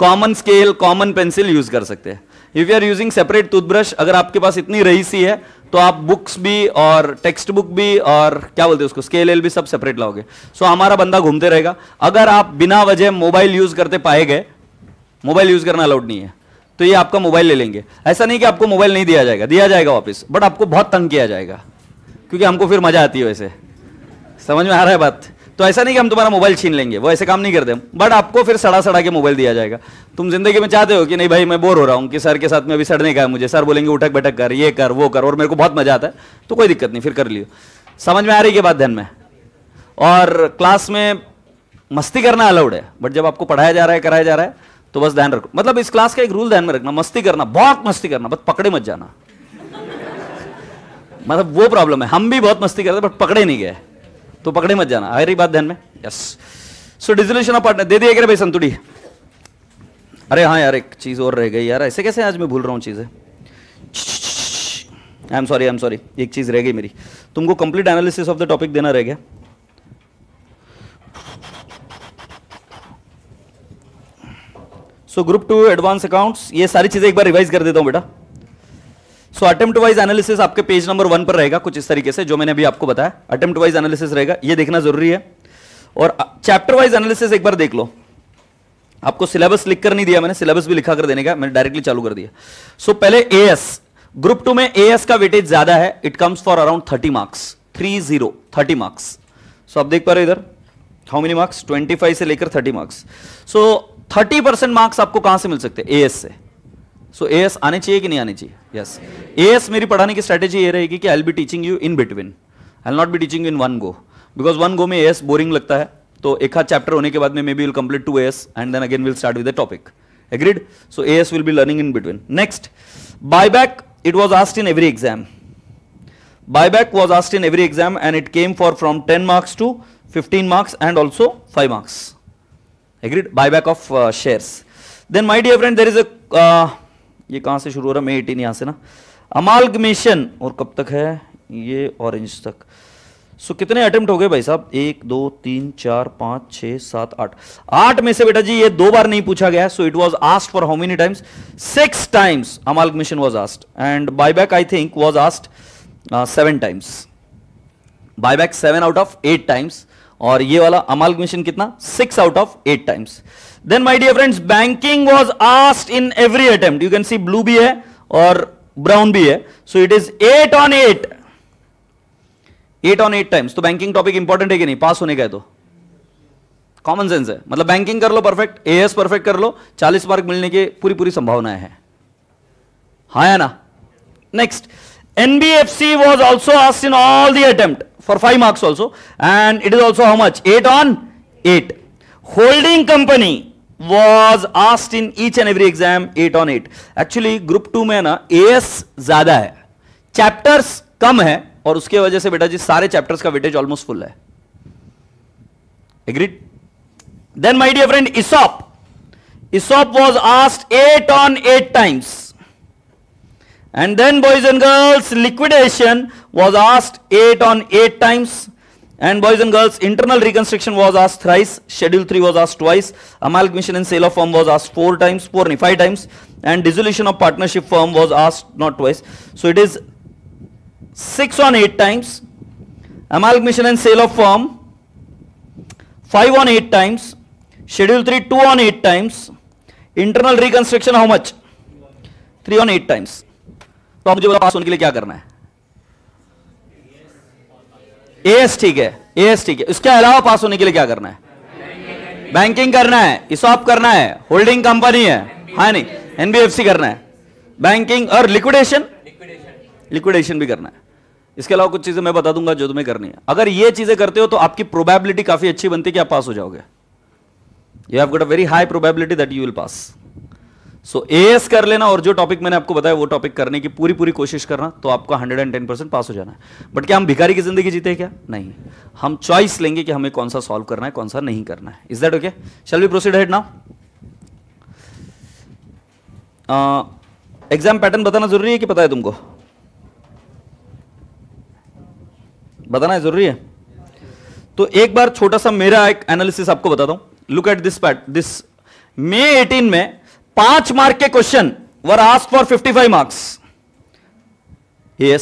S1: common scale common pencil use कर सकते हैं if you are using separate toothbrush अगर आपके पास इतनी रईसी है तो आप बुक्स भी और टेक्स्ट बुक भी और क्या बोलते हैं उसको स्केल एल भी सब सेपरेट लाओगे सो so, हमारा बंदा घूमते रहेगा अगर आप बिना वजह मोबाइल यूज करते पाए गए मोबाइल यूज करना अलाउड नहीं है तो ये आपका मोबाइल ले लेंगे ऐसा नहीं कि आपको मोबाइल नहीं दिया जाएगा दिया जाएगा वापस बट आपको बहुत तंग किया जाएगा क्योंकि हमको फिर मजा आती है वैसे समझ में आ रहा है बात तो ऐसा नहीं कि हम तुम्हारा मोबाइल छीन लेंगे वो ऐसे काम नहीं करते हम बट आपको फिर सड़ा सड़ा के मोबाइल दिया जाएगा तुम जिंदगी में चाहते हो कि नहीं भाई मैं बोर हो रहा हूँ कि सर के साथ में अभी सड़ने का है मुझे सर बोलेंगे उठक बैठक कर ये कर वो कर और मेरे को बहुत मजा आता है तो कोई दिक्कत नहीं फिर कर लियो समझ में आ रही के बाद ध्यान में और क्लास में मस्ती करना अलाउड है बट जब आपको पढ़ाया जा रहा है कराया जा रहा है तो बस ध्यान रखो मतलब इस क्लास का एक रूल ध्यान में रखना मस्ती करना बहुत मस्ती करना बस पकड़े मत जाना मतलब वो प्रॉब्लम है हम भी बहुत मस्ती करते हैं बट पकड़े नहीं गए तो पकड़े मत जाना आ रही बात ध्यान में yes so dissolution of partner दे दिया क्या भाई संतुड़ी अरे हाँ यार एक चीज़ और रह गई यार ऐसे कैसे आज मैं भूल रहा हूँ चीज़ें I am sorry I am sorry एक चीज़ रह गई मेरी तुमको complete analysis of the topic देना रह गया so group two advanced accounts ये सारी चीज़ें एक बार रिवाइज कर देता हूँ बेटा सो अटेम्प्ट वाइज एनालिसिस आपके पेज नंबर वन पर रहेगा कुछ इस तरीके से जो मैंने अभी आपको बताया अटेम्प्ट वाइज एनालिसिस रहेगा ये देखना जरूरी है और चैप्टर वाइज एनालिसिस एक बार देख लो आपको सिलेबस लिख कर नहीं दिया मैंने सिलेबस भी लिखा कर देने का मैंने डायरेक्टली चालू कर दिया सो so, पहले एस ग्रुप टू में ए एस का वेटेज ज्यादा है it comes for around thirty marks three zero thirty marks so आप देख पा रहे हो इधर how many marks twenty five से लेकर thirty marks so thirty percent marks आपको कहां से मिल सकते हैं ए एस से सो ए एस आने चाहिए कि नहीं आने चाहिए यस ए एस मेरी पढ़ाने की स्ट्रैटेजी ये रहेगी कि I'll be teaching you in between I'll not be teaching in one go because one go में ए एस बोरिंग लगता है तो एक हाथ चैप्टर होने के बाद में maybe will complete two S and then again will start with the topic agreed so A S will be learning in between next buy back it was asked in every exam buy back was asked in every exam and it came for from ten marks to fifteen marks and also five marks agreed buy back of then then my dear friend there is a ये कहाँ से शुरू हो रहा है मे eighteen यहाँ से ना अमालगमेशन और कब तक है ये ऑरेंज तक सो कितने अटेम्प्ट हो गए भाई साहब एक दो तीन चार पाँच छः सात आठ आठ में से बेटा जी ये दो बार नहीं पूछा गया so it was asked for how many times six times amalgamation was asked and back I think was asked seven times back seven out of eight times और ये वाला अमालगमेशन कितना six out of eight times then my dear friends banking was asked in every attempt you can see blue भी है और brown भी है so it is eight on eight eight on eight times तो banking topic important है कि नहीं पास होने का है तो कॉमन सेंस है मतलब बैंकिंग कर लो परफेक्ट ए एस परफेक्ट कर लो चालीस मार्क मिलने की पूरी पूरी संभावनाएं है हा है ना next NBFC was also asked in all the attempt for five marks also and it is also how much eight on eight holding company was asked in each and every exam 8 on 8 actually group 2 में ना as ज्यादा है chapters कम है और उसके वजह से बेटा जी सारे चैप्टर्स का वेटेज ऑलमोस्ट फुल है agreed then my dear friend ESOP ESOP was asked 8 on 8 times and then boys and girls liquidation was asked 8 on 8 times And boys and girls, internal reconstruction was asked thrice, schedule 3 was asked twice, amalgamation and sale of firm was asked 4 times, 4 and 5 times and dissolution of partnership firm was asked not twice. So it is 6 on 8 times, amalgamation and sale of firm 5 on 8 times, schedule 3 2 on 8 times, internal reconstruction how much? 3 on 8 times. तो आप मुझे बता पास होने के A S ठीक है A S ठीक है इसके अलावा पास होने के लिए क्या करना है बैंकिंग करना है इसॉप करना है होल्डिंग कंपनी है हा नहीं एनबीएफसी करना है बैंकिंग और लिक्विडेशन लिक्विडेशन भी करना है इसके अलावा कुछ चीजें मैं बता दूंगा जो तुम्हें करनी है अगर ये चीजें करते हो तो आपकी प्रोबेबिलिटी काफी अच्छी बनती है कि आप पास हो जाओगे you have got a very high probability that you will pass so S कर लेना और जो टॉपिक मैंने आपको बताया वो टॉपिक करने की पूरी पूरी कोशिश करना तो आपका 110 परसेंट पास हो जाना है बट क्या हम भिखारी की जिंदगी जीते क्या नहीं हम चॉइस लेंगे कि हमें कौन सा सॉल्व करना है कौन सा नहीं करना है is that okay shall we proceed ahead now exam pattern बताना जरूरी है कि पता है तुमको बताना है जरूरी है तो एक बार छोटा सा मेरा एक एनालिसिस आपको बताता हूं look at this pat this May 18 में पांच मार्क के question were asked for fifty five marks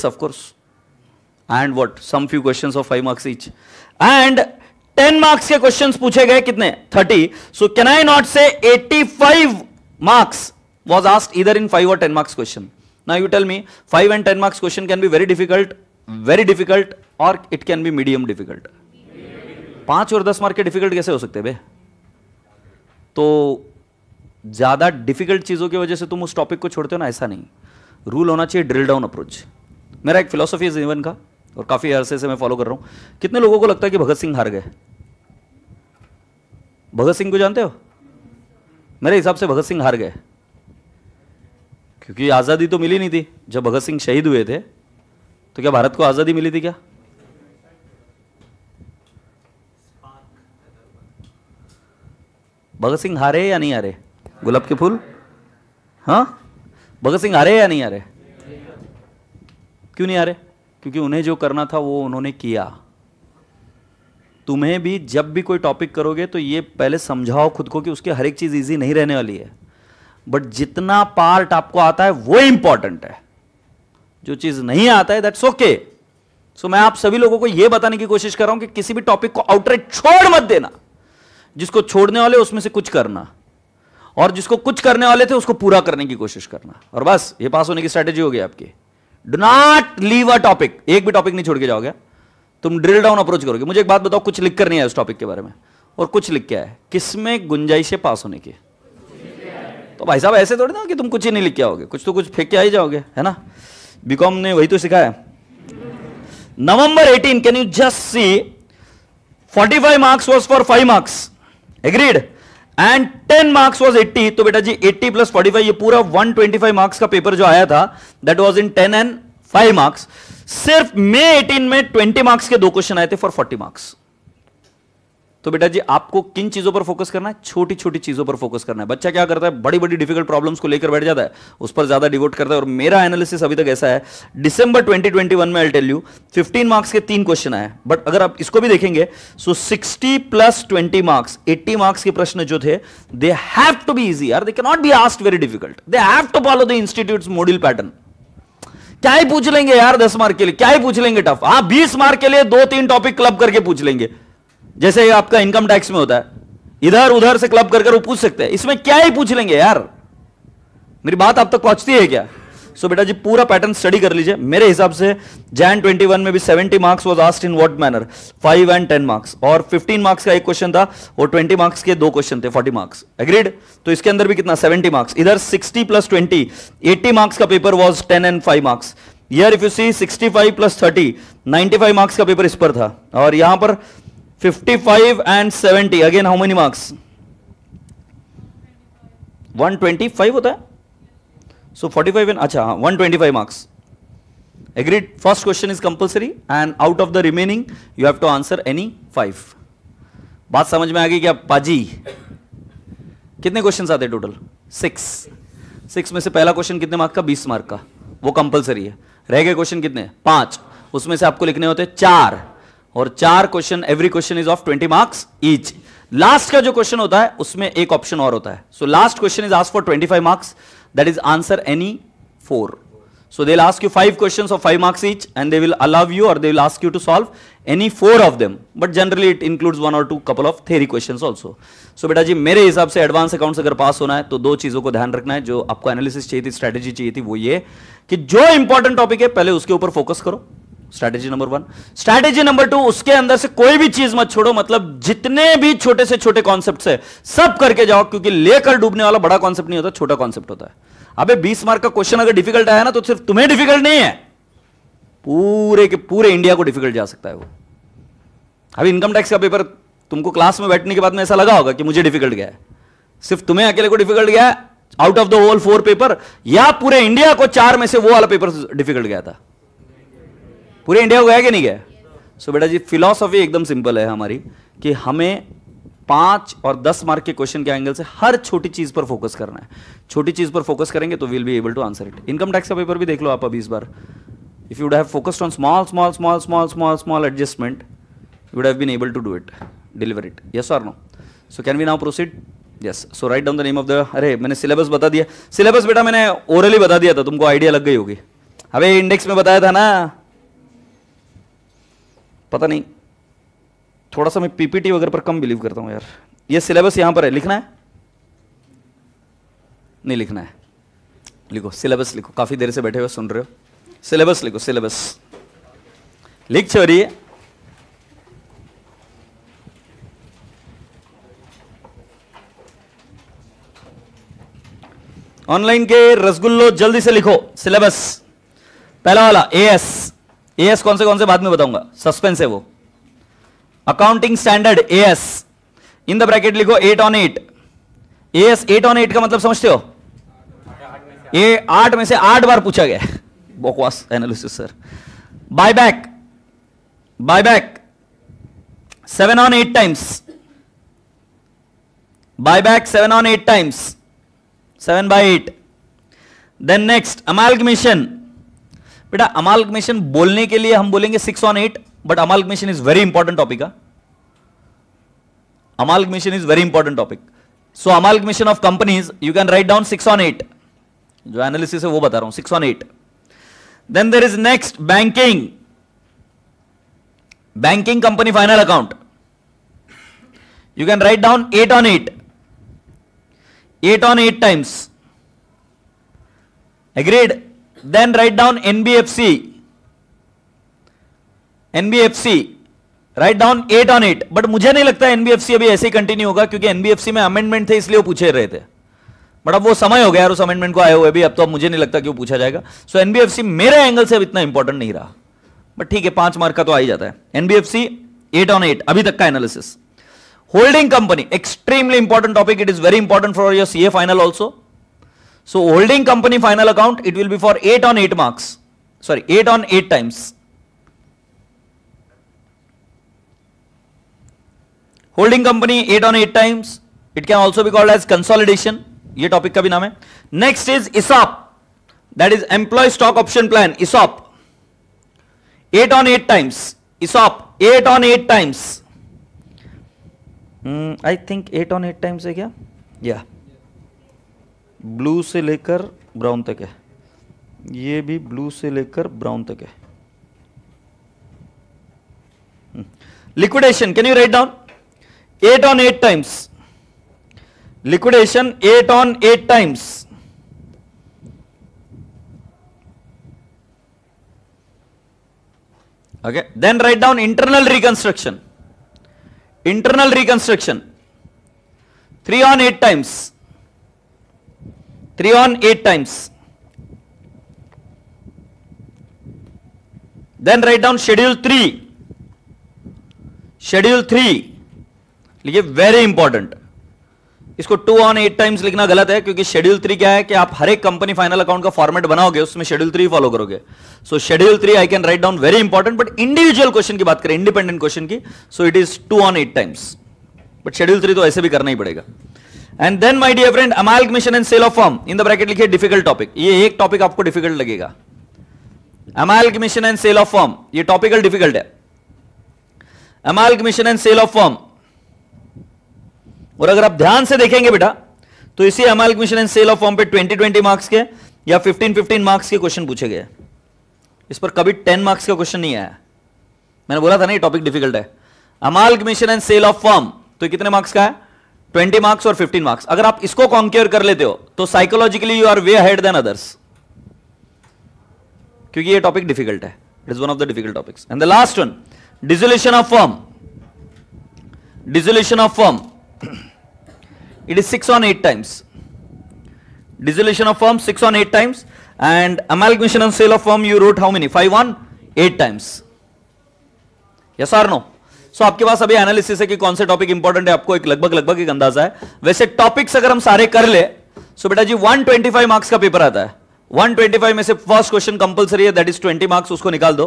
S1: of course and what some few questions of five marks each and 10 marks के क्वेश्चन पूछे गए कितने thirty so can I not say five marks was asked इधर in five और ten marks question ना you tell me five and ten marks question can be very difficult very difficult और it can be medium difficult पांच और दस mark के difficult कैसे हो सकते हैं बे तो ज़्यादा डिफिकल्ट चीज़ों की वजह से तुम उस टॉपिक को छोड़ते हो ना ऐसा नहीं रूल होना चाहिए ड्रिल डाउन अप्रोच मेरा एक फिलोसफी है जीवन का और काफ़ी अरसे से मैं फॉलो कर रहा हूं कितने लोगों को लगता है कि भगत सिंह हार गए भगत सिंह को जानते हो मेरे हिसाब से भगत सिंह हार गए क्योंकि आज़ादी तो मिली नहीं थी जब भगत सिंह शहीद हुए थे तो क्या भारत को आज़ादी मिली थी क्या भगत सिंह हारे या नहीं हारे गुलाब के फूल हाँ भगत सिंह आ रहे या नहीं आ रहे क्यों नहीं आ रहे क्योंकि उन्हें जो करना था वो उन्होंने किया तुम्हें भी जब भी कोई टॉपिक करोगे तो ये पहले समझाओ खुद को कि उसके हर एक चीज़ इजी नहीं रहने वाली है बट जितना पार्ट आपको आता है वो इंपॉर्टेंट है जो चीज़ नहीं आता है दैट्स ओके सो मैं आप सभी लोगों को यह बताने की कोशिश कर रहा हूं कि किसी भी टॉपिक को आउटरेट छोड़ मत देना जिसको छोड़ने वाले उसमें से कुछ करना और जिसको कुछ करने वाले थे उसको पूरा करने की कोशिश करना और बस ये पास होने की स्ट्रेटेजी होगी आपकी do not leave a topic एक भी टॉपिक नहीं छोड़ के जाओगे तुम ड्रिल डाउन अप्रोच करोगे मुझे एक बात बताओ कुछ लिख कर नहीं है उस टॉपिक के बारे में और कुछ लिख के आया किसमें गुंजाइश है पास होने की तो भाई साहब ऐसे थोड़ी ना कि तुम कुछ ही नहीं लिख के आओगे कुछ तो कुछ फेंक के आ ही जाओगे है ना बीकॉम ने वही तो सिखाया November 18 can you just see 45 marks was for 5 marks agreed and ten marks was eighty तो बेटा जी एट्टी प्लस फाइव ये पूरा वन ट्वेंटी फाइव मार्क्स का पेपर जो आया था that was in ten and five marks सिर्फ मे एटीन में ट्वेंटी मार्क्स के दो क्वेश्चन आए थे फॉर फोर्टी मार्क्स तो बेटा जी आपको किन चीजों पर फोकस करना है छोटी छोटी चीजों पर फोकस करना है बच्चा क्या करता है बड़ी बड़ी डिफिकल्ट प्रॉब्लम्स को लेकर बैठ जाता है उस पर ज्यादा डिवोट करता है और मेरा एनालिसिस अभी तक ऐसा है दिसंबर 2021 में आई टेल यू 15 मार्क्स के तीन क्वेश्चन आए बट अगर आप इसको भी देखेंगे so sixty plus twenty marks eighty marks के प्रश्न जो थे they have to be easy are they not be asked very difficult they have to follow the institute module pattern क्या ही पूछ लेंगे यार दस मार्क के लिए क्या ही पूछ लेंगे टफ हाँ बीस मार्क के लिए दो तीन टॉपिक क्लब करके पूछ लेंगे जैसे ये आपका इनकम टैक्स में होता है इधर उधर से क्लब कर वो पूछ सकते हैं इसमें क्या ही पूछ लेंगे यार मेरी बात आप तक पहुंचती है क्या सो so, बेटा जी पूरा पैटर्न स्टडी कर लीजिए मेरे हिसाब से जैन 21 में भी 70 marks was asked in what manner 5 and 10 marks और 15 मार्क्स का एक क्वेश्चन था वो 20 मार्क्स के दो क्वेश्चन थे 40 मार्क्स एग्रीड तो इसके अंदर भी कितना 70 मार्क्स इधर 60 प्लस 20 80 मार्क्स का paper was ten and five marks यार if you see sixty plus thirty 95 marks का पेपर इस पर था और यहां पर 55 and 70 again how many marks 125 hota hai so 45 and acha 125 marks agreed first question is compulsory and out of the remaining you have to answer any five बात समझ में आ गई क्या पाजी कितने क्वेश्चन आते हैं टोटल सिक्स सिक्स में से पहला क्वेश्चन कितने मार्क का बीस मार्क का वो कंपलसरी है रह गए क्वेश्चन कितने पांच उसमें से आपको लिखने होते हैं चार और चार question every question is of twenty marks each last का जो क्वेश्चन होता है उसमें एक ऑप्शन और होता है so last question is ask for twenty five marks that is answer any four so they ask you five question of five marks each and they will allow you और they will ask you to solve any four of them but generally it include one और two couple of theory question also so बेटा जी मेरे हिसाब से advance account अगर पास होना है तो दो चीजों को ध्यान रखना है जो आपको एनालिसिस चाहिए थी स्ट्रैटेजी चाहिए थी वो ये कि जो इंपॉर्टेंट टॉपिक है पहले उसके ऊपर फोकस करो strategy number one strategy number two उसके अंदर से कोई भी चीज मत छोड़ो मतलब जितने भी छोटे से छोटे कॉन्सेप्ट है सब करके जाओ क्योंकि लेकर डूबने वाला बड़ा कॉन्सेप्ट नहीं होता छोटा कॉन्सेप्ट होता है अबे 20 मार्क का क्वेश्चन अगर डिफिकल्ट आया ना तो सिर्फ तुम्हें डिफिकल्ट नहीं है पूरे के पूरे इंडिया को डिफिकल्ट जा सकता है वो अभी इनकम टैक्स का पेपर तुमको क्लास में बैठने के बाद में ऐसा लगा होगा कि मुझे डिफिकल्ट गया है सिर्फ तुम्हें अकेले को डिफिकल्ट गया out of the whole four paper या पूरे इंडिया को चार में से वो वाला पेपर डिफिकल्ट गया था पूरे इंडिया को गया कि नहीं गया सो so, बेटा जी फिलोसॉफी एकदम सिंपल है हमारी कि हमें पांच और दस मार्क के क्वेश्चन के एंगल से हर छोटी चीज़ पर फोकस करना है छोटी चीज़ पर फोकस करेंगे तो will be able to answer it income tax का पेपर भी देख लो आप अभी इस बार if you have focused on small small small small small small adjustment you have been able to do it deliver it yes or no so can we now proceed yes so write down the name of the अरे मैंने syllabus बता दिया syllabus बेटा मैंने orally बता दिया था तुमको आइडिया लग गई होगी अबे इंडेक्स में बताया था ना पता नहीं थोड़ा सा मैं पीपीटी वगैरह पर कम बिलीव करता हूँ यार ये सिलेबस यहाँ पर है लिखना है नहीं लिखना है लिखो सिलेबस लिखो काफ़ी देर से बैठे हुए सुन रहे हो सिलेबस लिखो सिलेबस लिख छोड़िए ऑनलाइन के रसगुल्लो जल्दी से लिखो सिलेबस पहला वाला ए एस एएस कौन से कौन से बाद में बताऊंगा सस्पेंस है वो accounting standard AS in the bracket लिखो eight on eight AS eight on eight का मतलब समझते हो ये आठ में से आठ बार पूछा गया बकवास analysis sir buyback buyback seven on eight times buyback seven on eight times seven by eight then next commission बेटा अमालगमेशन बोलने के लिए हम बोलेंगे six on eight but amalgamation is very important topic amalgamation is very important topic so amalgamation of companies you can write down six on eight जो analysis है वो बता रहा हूं six on eight then there is next banking banking company final account you can write down eight on eight eight on eight times agreed then write down NBFC. NBFC write down eight on eight but मुझे नहीं लगता NBFC अभी ऐसे ही continue होगा क्योंकि NBFC में amendment थे इसलिए वो पूछे रहे थे बट अब वो समय हो गया यार उस अमेंडमेंट को आए हुए अभी अब तो अब मुझे नहीं लगता कि वो पूछा जाएगा सो so, एनबीएफसी मेरे एंगल से अब इतना इंपॉर्टेंट नहीं रहा बट ठीक है पांच मार्क का तो आई जाता है एनबीएफसी एट ऑन एट अभी तक का analysis holding company extremely important topic it is very important for your CA final also So holding company final account, it will be for 8 on 8 marks. Sorry, 8 on 8 times. Holding company 8 on 8 times. It can also be called as consolidation. ye topic ka bhi naam hai next is isop that is employee stock option plan isop 8 on 8 times isop 8 on 8 times hmm i think 8 on 8 times hai kya yeah. Blue से लेकर brown तक है ये भी blue से लेकर brown तक है liquidation can you write down eight on eight times liquidation eight on eight times okay then write down internal reconstruction internal reconstruction three on eight times three on eight times. Then write down schedule 3. Schedule 3. लिखिए very important इसको two on eight times लिखना गलत है क्योंकि schedule three क्या है कि आप हर एक कंपनी फाइनल अकाउंट का फॉर्मेट बनाओगे उसमें शेड्यूल थ्री फॉलो करोगे so schedule three I can write down very important but individual question की बात करें इंडिपेंडेंट क्वेश्चन की so it is two on eight times but schedule three तो ऐसे भी करना ही पड़ेगा and then my dear friend amalgamation and sale of firm in the bracket लिखिए डिफिकल्ट टॉपिक ये एक टॉपिक आपको डिफिकल्ट लगेगा अमाल amalgamation and sale of firm ये टॉपिकल डिफिकल्ट है amalgamation and sale of firm और अगर आप ध्यान से देखेंगे बेटा तो इसी अमाल amalgamation and sale of firm पे 20 20 मार्क्स के या 15 15 मार्क्स के क्वेश्चन पूछे गए इस पर कभी 10 मार्क्स का क्वेश्चन नहीं आया मैंने बोला था ना ये टॉपिक डिफिकल्ट है amalgamation and sale of firm तो कितने मार्क्स का है ट्वेंटी मार्क्स और फिफ्टीन मार्क्स अगर आप इसको कॉन्क्योर कर लेते हो तो psychologically you are way ahead than others क्योंकि ये टॉपिक डिफिकल्ट है it is one of the difficult topics and the last one dissolution of firm dissolution of firm it is six on eight times dissolution of firm six on eight times and amalgamation sale of firm you you how many five 5 eight times yes or no no so आपके पास अभी analysis है कि कौन से topic important है आपको एक लगभग लगभग एक अंदाजा है वैसे टॉपिक्स अगर हम सारे कर ले सो बेटा जी 125 मार्क्स का पेपर आता है 125 में से फर्स्ट क्वेश्चन कंपलसरी है दैट इज 20 मार्क्स उसको निकाल दो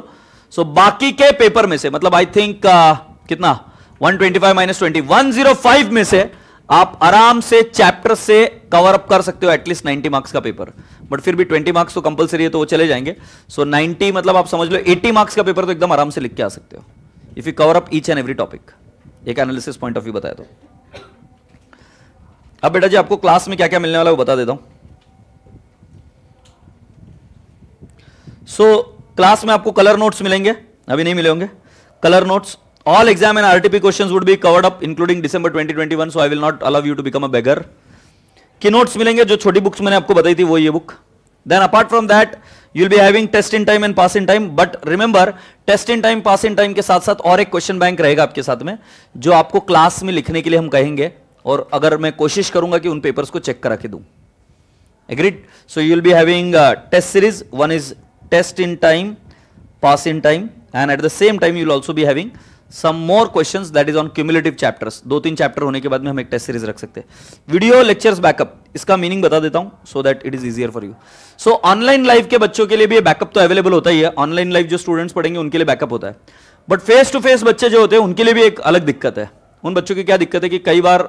S1: सो so, बाकी के पेपर में से मतलब आई थिंक uh, कितना 125 माइनस ट्वेंटी वन में से आप आराम से चैप्टर से कवर अप कर सकते हो एटलीस्ट 90 मार्क्स का पेपर बट फिर भी 20 मार्क्स तो कंपलसरी है तो वो चले जाएंगे सो so, 90 मतलब आप समझ लो 80 मार्क्स का पेपर तो एकदम आराम से लिख के आ सकते हो if you cover up each and every topic एक एनालिसिस पॉइंट ऑफ व्यू बताया तो अब बेटा जी आपको क्लास में क्या क्या मिलने वाला है वो बता देता हूं सो so, क्लास में आपको कलर नोट्स मिलेंगे अभी नहीं मिले होंगे colour notes all exam and RTP question would be covered up including December 2021 so I will not allow you to become a beggar की नोट्स मिलेंगे जो छोटी बुक्स मैंने आपको बताई थी वो ये book then apart from that you be having test in time and pass in time but remember test in time pass in time के साथ साथ और एक क्वेश्चन बैंक रहेगा आपके साथ में जो आपको क्लास में लिखने के लिए हम कहेंगे और अगर मैं कोशिश करूंगा कि उन पेपर्स को चेक करा के दूं agreed so you be having test series one is test in time pass in time and at the same time you'll also be having some more questions that is on cumulative chapters दो तीन chapter होने के बाद में हम एक test series रख सकते हैं वीडियो लेक्चर्स बैकअप इसका मीनिंग बता देता हूं so that it is easier for you so online live के बच्चों के लिए भी बैकअप तो अवेलेबल होता ही है ऑनलाइन लाइव जो स्टूडेंट्स पढ़ेंगे उनके लिए बैकअप होता है बट फेस टू फेस बच्चे जो होते हैं उनके लिए भी एक अलग दिक्कत है उन बच्चों की क्या दिक्कत है कि कई बार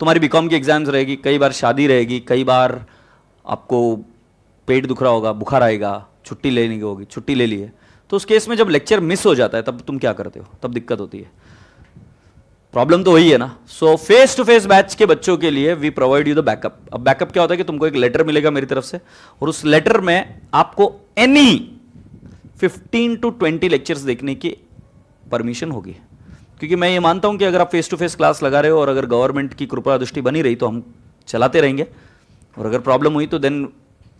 S1: तुम्हारी बीकॉम की एग्जाम्स रहेगी कई बार शादी रहेगी कई बार आपको पेट दुख रहा होगा बुखार आएगा छुट्टी लेनी होगी छुट्टी ले ली है तो उस केस में जब लेक्चर मिस हो जाता है तब तुम क्या करते हो तब दिक्कत होती है प्रॉब्लम तो वही है ना so face to face batch के बच्चों के लिए we provide you the backup अब बैकअप क्या होता है कि तुमको एक लेटर मिलेगा मेरी तरफ से और उस लेटर में आपको एनी 15 टू 20 लेक्चर्स देखने की परमिशन होगी क्योंकि मैं ये मानता हूं कि अगर आप फेस टू फेस क्लास लगा रहे हो और अगर गवर्नमेंट की कृपा दृष्टि बनी रही तो हम चलाते रहेंगे और अगर प्रॉब्लम हुई तो देन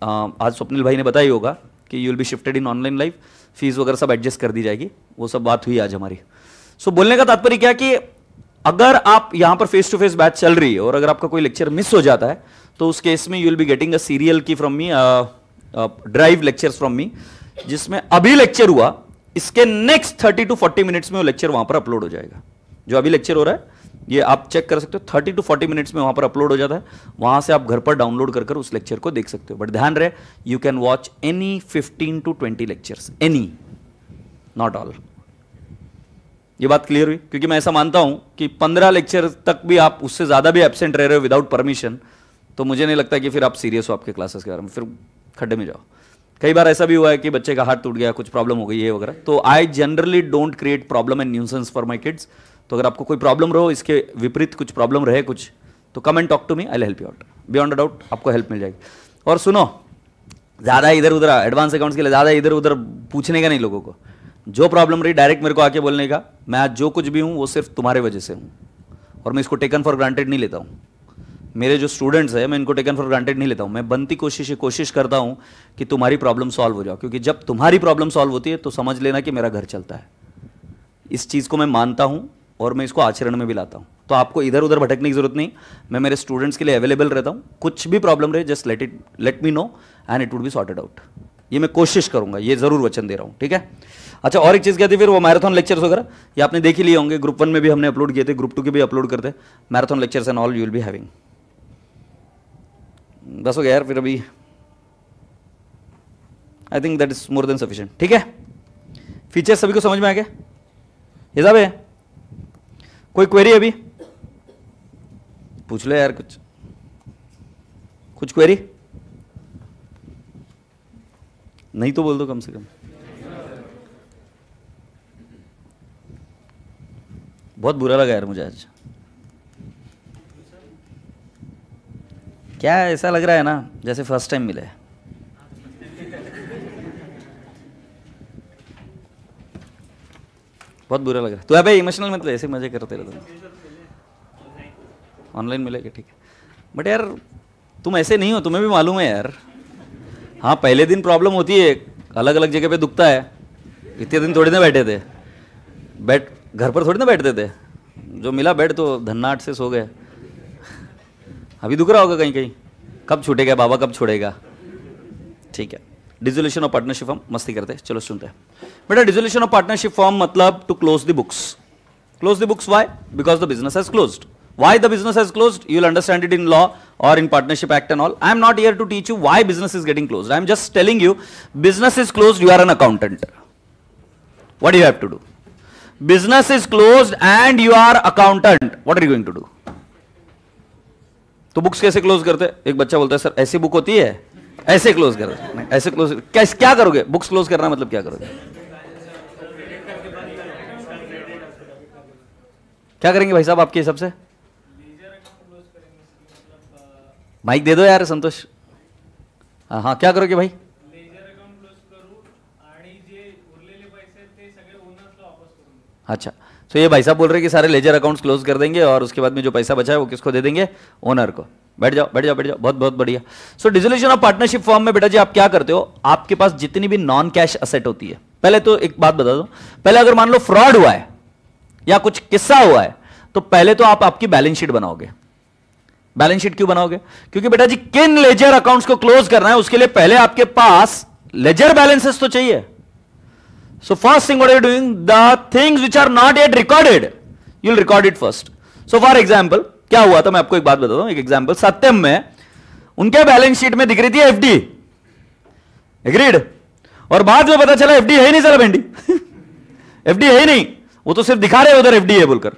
S1: आज स्वप्निल भाई ने बताया होगा कि you will be shifted in online life fees वगैरह सब एडजस्ट कर दी जाएगी वो सब बात हुई आज हमारी सो so, बोलने का तात्पर्य क्या कि अगर आप यहां पर फेस टू फेस बैच चल रही है और अगर आपका कोई लेक्चर मिस हो जाता है तो उस केस में you will be getting a serial key from me drive lecture from me जिसमें अभी लेक्चर हुआ इसके next thirty to forty minutes में वो लेक्चर वहां पर अपलोड हो जाएगा जो अभी लेक्चर हो रहा है ये आप चेक कर सकते हो थर्टी टू फोर्टी मिनट्स में वहां पर अपलोड हो जाता है वहां से आप घर पर डाउनलोड कर कर उस लेक्चर को देख सकते हो बट ध्यान रहे you can watch any fifteen to twenty lectures any not all ये बात क्लियर हुई क्योंकि मैं ऐसा मानता हूं कि पंद्रह लेक्चर तक भी आप उससे ज़्यादा भी एबसेंट रह रहे हो विदाउट परमिशन तो मुझे नहीं लगता कि फिर आप सीरियस हो आपके क्लासेस के बारे में फिर खड्डे में जाओ कई बार ऐसा भी हुआ है कि बच्चे का हाथ टूट गया कुछ प्रॉब्लम हो गई है वगैरह तो I generally don't create problem and nuisance for my kids तो अगर आपको कोई प्रॉब्लम रहो इसके विपरीत कुछ प्रॉब्लम रहे कुछ तो come and talk to me I help you out beyond doubt आपको हेल्प मिल जाएगी और सुनो ज़्यादा इधर उधर एडवांस अकाउंट्स के लिए ज़्यादा इधर उधर पूछने का नहीं लोगों को जो प्रॉब्लम रही डायरेक्ट मेरे को आके बोलने का मैं आज जो कुछ भी हूँ वो सिर्फ तुम्हारे वजह से हूँ और मैं इसको टेकन फॉर ग्रांटेड नहीं लेता हूँ मेरे जो स्टूडेंट्स हैं मैं इनको टेकन फॉर ग्रांटेड नहीं लेता हूँ मैं बनती कोशिश कोशिश करता हूँ कि तुम्हारी प्रॉब्लम सॉल्व हो जाओ क्योंकि जब तुम्हारी प्रॉब्लम सॉल्व होती है तो समझ लेना कि मेरा घर चलता है इस चीज़ को मैं मानता हूँ और मैं इसको आचरण में भी लाता हूँ तो आपको इधर उधर भटकने की जरूरत नहीं मैं मेरे स्टूडेंट्स के लिए अवेलेबल रहता हूँ कुछ भी प्रॉब्लम रहे just let it let me know and it would be sorted out ये मैं कोशिश करूंगा ये जरूर वचन दे रहा हूँ ठीक है अच्छा और एक चीज़ क्या थी फिर वो मैराथन लेक्चर्स वगैरह ये आपने देख ही लिए होंगे ग्रुप वन में भी हमने अपलोड किए थे ग्रुप टू के भी अपलोड करते marathon lectures and all you will be having बस हो गया यार फिर अभी I think that is more than sufficient ठीक है फीचर्स सभी को समझ में आ गया हिसाब है कोई क्वेरी अभी पूछ लो यार कुछ कुछ क्वेरी नहीं तो बोल दो कम से कम बहुत बुरा लगा यार मुझे आज क्या ऐसा लग रहा है ना जैसे फर्स्ट टाइम मिले है बहुत बुरा लग रहा है तो भाई इमोशनल मतलब ऐसे मजे करते रहते ऑनलाइन मिलेगा ठीक है बट यार तुम ऐसे नहीं हो तुम्हें भी मालूम है यार हाँ पहले दिन प्रॉब्लम होती है अलग अलग जगह पे दुखता है इतने दिन थोड़ी ना बैठे थे बैठ घर पर थोड़ी ना बैठते थे जो मिला बैठ तो धन्नाट से सो गए अभी दुख रहा होगा कहीं कहीं कब छूटेगा बाबा कब छोड़ेगा ठीक है डिजोल्यूशन ऑफ पार्टनरशिप हम मस्ती करते हैं चलो सुनते हैं बेटा डिजोल्यूशन ऑफ पार्टनरशिप फॉर्म मतलब to close the books close the books why because the business has close why the business has close you understand it in law और in partnership act and all I am not here to teach you why business is getting close I am just telling you business is close you are an accountant what you have to do business is close and you are accountant what are you going to do तो books कैसे close करते एक बच्चा बोलता है sir ऐसी book होती है ऐसे क्लोज कर ऐसे क्लोज कैसे क्या करोगे बुक्स क्लोज करना मतलब क्या करोगे क्या करेंगे भाई साहब आपके हिसाब से माइक दे दो यार संतोष हाँ हाँ क्या करोगे भाई अच्छा तो ये भाई साहब बोल रहे कि सारे लेजर अकाउंट्स क्लोज कर देंगे और उसके बाद में जो पैसा बचा है वो किसको दे देंगे ओनर को बैठ जाओ बैठ जाओ बैठ जाओ बहुत बहुत बढ़िया so dissolution of partnership firm में बेटा जी आप क्या करते हो आपके पास जितनी भी नॉन कैश असेट होती है पहले तो एक बात बता दो पहले अगर मान लो फ्रॉड हुआ है या कुछ किस्सा हुआ है तो पहले तो आप आपकी बैलेंस शीट बनाओगे बैलेंस शीट क्यों बनाओगे क्योंकि बेटा जी किन लेजर अकाउंट्स को क्लोज करना है उसके लिए पहले आपके पास लेजर बैलेंसेस तो चाहिए so first thing what you doing the things which are not yet recorded you will record it first so for example क्या हुआ था मैं आपको एक बात बताता हूं एक एग्जाम्पल सत्यम में उनके बैलेंस शीट में दिख रही थी एफडी एग्रीड और बाद में पता चला एफडी है नहीं सर भेंडी एफडी है नहीं वो तो सिर्फ दिखा रहे उधर एफडी है बोलकर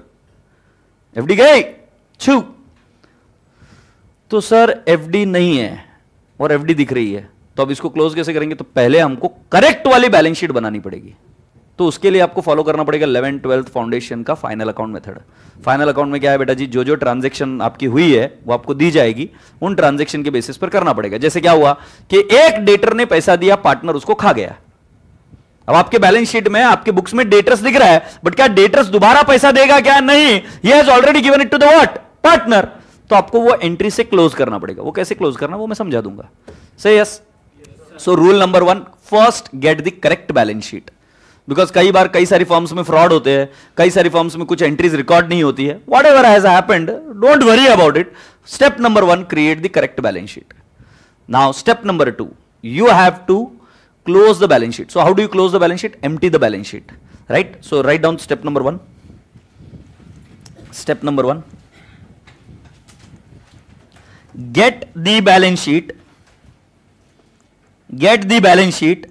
S1: एफडी गई छू तो सर एफडी नहीं है और एफडी दिख रही है तो अब इसको क्लोज कैसे करेंगे तो पहले हमको करेक्ट वाली बैलेंस शीट बनानी पड़ेगी तो उसके लिए आपको फॉलो करना पड़ेगा इलेवन ट्वेल्थ फाउंडेशन का final account method final account में क्या है बेटा जी जो जो ट्रांजेक्शन आपकी हुई है वो आपको दी जाएगी उन ट्रांजेक्शन के बेसिस पर करना पड़ेगा जैसे क्या हुआ कि एक डेटर ने पैसा दिया पार्टनर उसको खा गया अब आपके बैलेंस शीट में आपके बुक्स में डेटर्स दिख रहा है बट क्या डेटर्स दोबारा पैसा देगा क्या नहीं ये has already given it to the what partner तो आपको वो एंट्री से क्लोज करना पड़ेगा वो कैसे क्लोज करना वो मैं समझा दूंगा से yes so rule number one first get the correct balance sheet because कई बार कई सारी फॉर्म्स में फ्रॉड होते हैं कई सारी फॉर्म्स में कुछ एंट्रीज रिकॉर्ड नहीं होती है whatever has happened don't worry about it step number one create the correct balance sheet now step number two you have to close the balance sheet. So how do you close the balance sheet? Empty the balance sheet, right? So write down step number one. Step number one. Get the balance sheet. Get the balance sheet.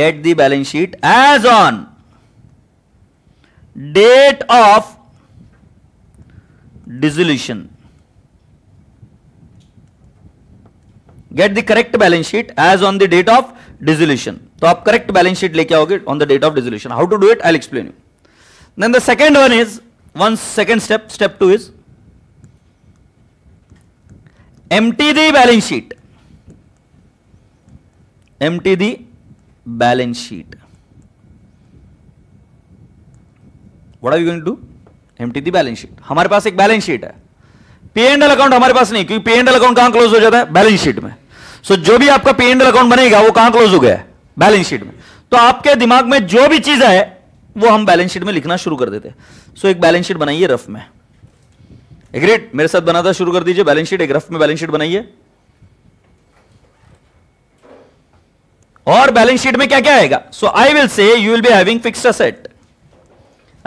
S1: Get the balance sheet as on date of dissolution get the correct balance sheet as on the date of dissolution तो आप correct balance sheet लेके आओगे on the date of dissolution how to do it I explain you then the second one is one second step step two is empty the balance sheet empty the balance sheet what are you going to टी the balance sheet हमारे पास एक balance sheet है P and L account हमारे पास नहीं क्योंकि P and L account कहां क्लोज हो जाता है बैलेंस शीट में सो so, जो भी आपका पी एंड एल अकाउंट बनेगा वो कहां क्लोज हो गया है बैलेंस शीट में तो आपके दिमाग में जो भी चीज है वो हम बैलेंस शीट में लिखना शुरू कर देते सो so, एक बैलेंस शीट बनाइए रफ में एग्रेट मेरे साथ बनाता शुरू कर दीजिए बैलेंस शीट एक रफ में बैलेंस शीट बनाइए और बैलेंस शीट में क्या क्या आएगा so I will say you will be having fixed asset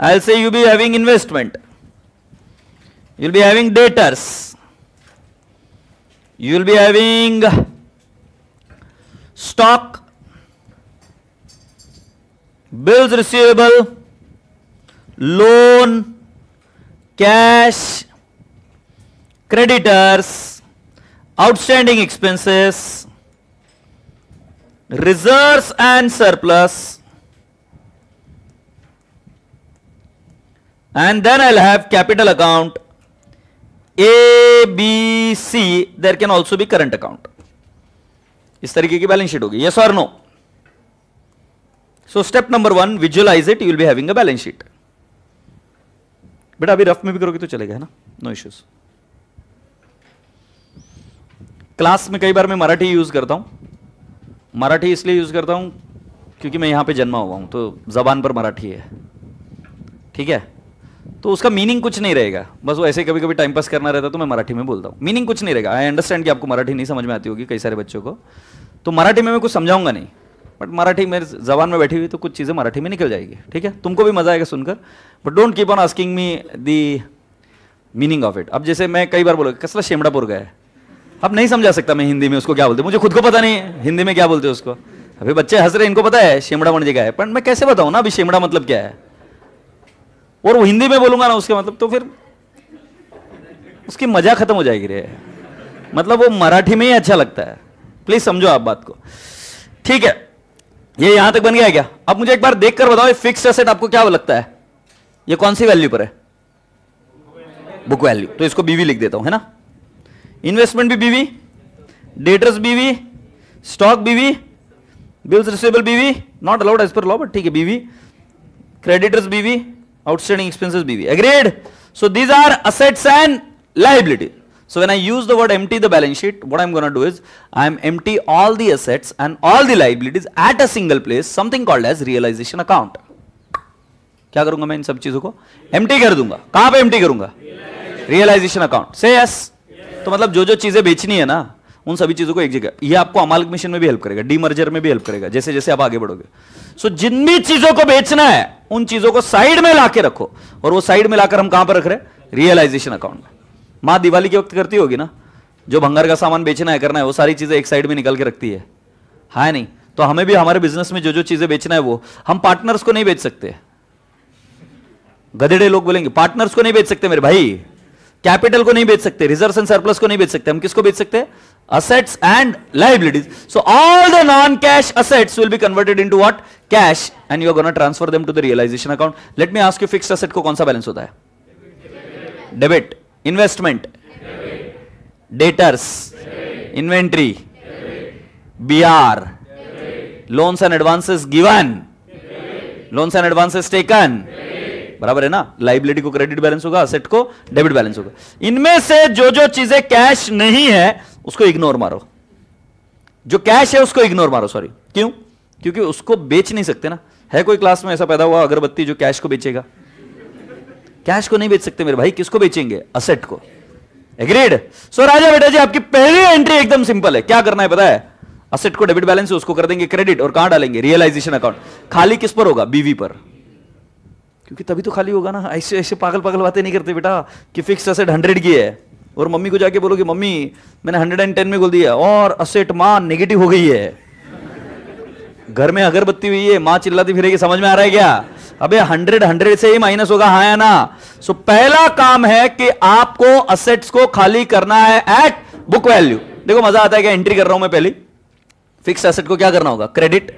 S1: I will say you be having investment you will be having debtors, you will be having stock, bills receivable, loan, cash, creditors, outstanding expenses, reserves and surplus and then I'll have capital account A B C there can also be current account इस तरीके की balance sheet होगी yes और no so step number one visualize it you'll be having a balance sheet बेटा अभी rough में भी करोगे तो चलेगा है ना नो इश्यूज क्लास में कई बार मैं मराठी यूज करता हूं मराठी इसलिए यूज करता हूं क्योंकि मैं यहां पे जन्मा हुआ हूं तो जबान पर मराठी है ठीक है तो उसका मीनिंग कुछ नहीं रहेगा बस वो ऐसे कभी कभी टाइम पास करना रहता तो मैं मराठी में बोलता हूँ मीनिंग कुछ नहीं रहेगा आई अंडरस्टैंड कि आपको मराठी नहीं समझ में आती होगी कई सारे बच्चों को तो मराठी में मैं कुछ समझाऊंगा नहीं बट मराठी मेरे जबान में बैठी हुई तो कुछ चीज़ें मराठी में निकल जाएगी ठीक है तुमको भी मज़ा आएगा सुनकर but don't keep on asking me the meaning of it अब जैसे मैं कई बार बोला कसला शेमड़ापुर गया है अब नहीं समझा सकता मैं हिंदी में उसको क्या बोलते मुझे खुद को पता नहीं है हिंदी में क्या बोलते उसको अभी बच्चे हंस रहे इनको पता है शेमड़ा मन जगह है पर मैं कैसे बताऊँ ना अभी शेमड़ा मतलब क्या है और वो हिंदी में बोलूंगा ना उसके मतलब तो फिर उसकी मजा खत्म हो जाएगी रे मतलब वो मराठी में ही अच्छा लगता है प्लीज समझो आप बात को ठीक है ये यहां तक बन गया क्या अब मुझे एक बार देख कर बताओ फिक्स एसेट आपको क्या लगता है ये कौन सी वैल्यू पर है बुक वैल्यू तो इसको बीवी लिख देता हूं है ना इन्वेस्टमेंट भी बीवी debtors BV stock BV bills receivable BV not allowed as per law but ठीक है बीवी क्रेडिटर्स बीवी outstanding expenses BV. Agreed? So these are assets and liability. So when I use the word empty the balance sheet, what I'm going to do is I am empty all the assets and all the liabilities at a single place, something called as realization account. क्या करूंगा मैं इन सब चीजों को empty कर दूंगा कहां पे एम्प्टी करूंगा रियलाइजेशन अकाउंट से यस तो मतलब जो जो चीजें बेचनी है ना उन सभी चीज़ों को एक जगह ये आपको अमालक मिशन में भी हेल्प करेगा डी मर्जर में भी हेल्प करेगा जैसे जैसे आप आगे बढ़ोगे सो so, जिन भी चीज़ों को बेचना है उन चीज़ों को साइड में ला रखो और वो साइड में लाकर हम कहां पर रख रहे हैं रियलाइजेशन अकाउंट में माँ दिवाली के वक्त करती होगी ना जो भंगार का सामान बेचना है करना है वो सारी चीज़ें एक साइड में निकल के रखती है हाँ नहीं तो हमें भी हमारे बिजनेस में जो जो चीज़ें बेचना है वो हम पार्टनर्स को नहीं बेच सकते गधेड़े लोग बोलेंगे पार्टनर्स को नहीं बेच सकते मेरे भाई कैपिटल को नहीं बेच सकते रिजर्व एंड सरप्लस को नहीं बेच सकते हम किसको बेच सकते हैं assets and liabilities. So all the non-cash assets will be converted into what? Cash and you are going to transfer them to the realization account. Let me ask you fixed asset ko kaun sa balance hota hai? Debit. Debit. Investment. Debit. Debtors. Debit. Inventory. Debit. BR. Debit. Loans and advances given. Debit. Loans and advances taken. Debit. बराबर है ना liability को credit balance होगा asset को debit balance होगा इनमें से जो जो चीजें कैश नहीं है उसको इग्नोर मारो जो कैश है उसको इग्नोर मारो सॉरी क्यों क्योंकि उसको बेच नहीं सकते ना है कोई क्लास में ऐसा पैदा हुआ अगरबत्ती जो कैश को बेचेगा कैश को नहीं बेच सकते मेरे भाई किसको बेचेंगे असेट को एग्रीड सो so, राजा बेटा जी आपकी पहली एंट्री एकदम सिंपल है क्या करना है पता है असेट को डेबिट बैलेंस उसको कर देंगे क्रेडिट और कहां डालेंगे रियलाइजेशन अकाउंट खाली किस पर होगा बीवी पर क्योंकि तभी तो खाली होगा ना ऐसे ऐसे पागल पागल बातें नहीं करते बेटा कि फिक्स असेट हंड्रेड की है और मम्मी को जाके बोलोगे मम्मी मैंने हंड्रेड एंड टेन में बोल दिया और असेट माँ नेगेटिव हो गई है घर में अगरबत्ती हुई है माँ चिल्लाती फिरेगी समझ में आ रहा है क्या अबे हंड्रेड हंड्रेड से ही माइनस होगा हाँ या ना सो पहला काम है कि आपको असेट्स को खाली करना है एट बुक वैल्यू देखो मजा आता है क्या एंट्री कर रहा हूं मैं पहली फिक्स एसेट को क्या करना होगा क्रेडिट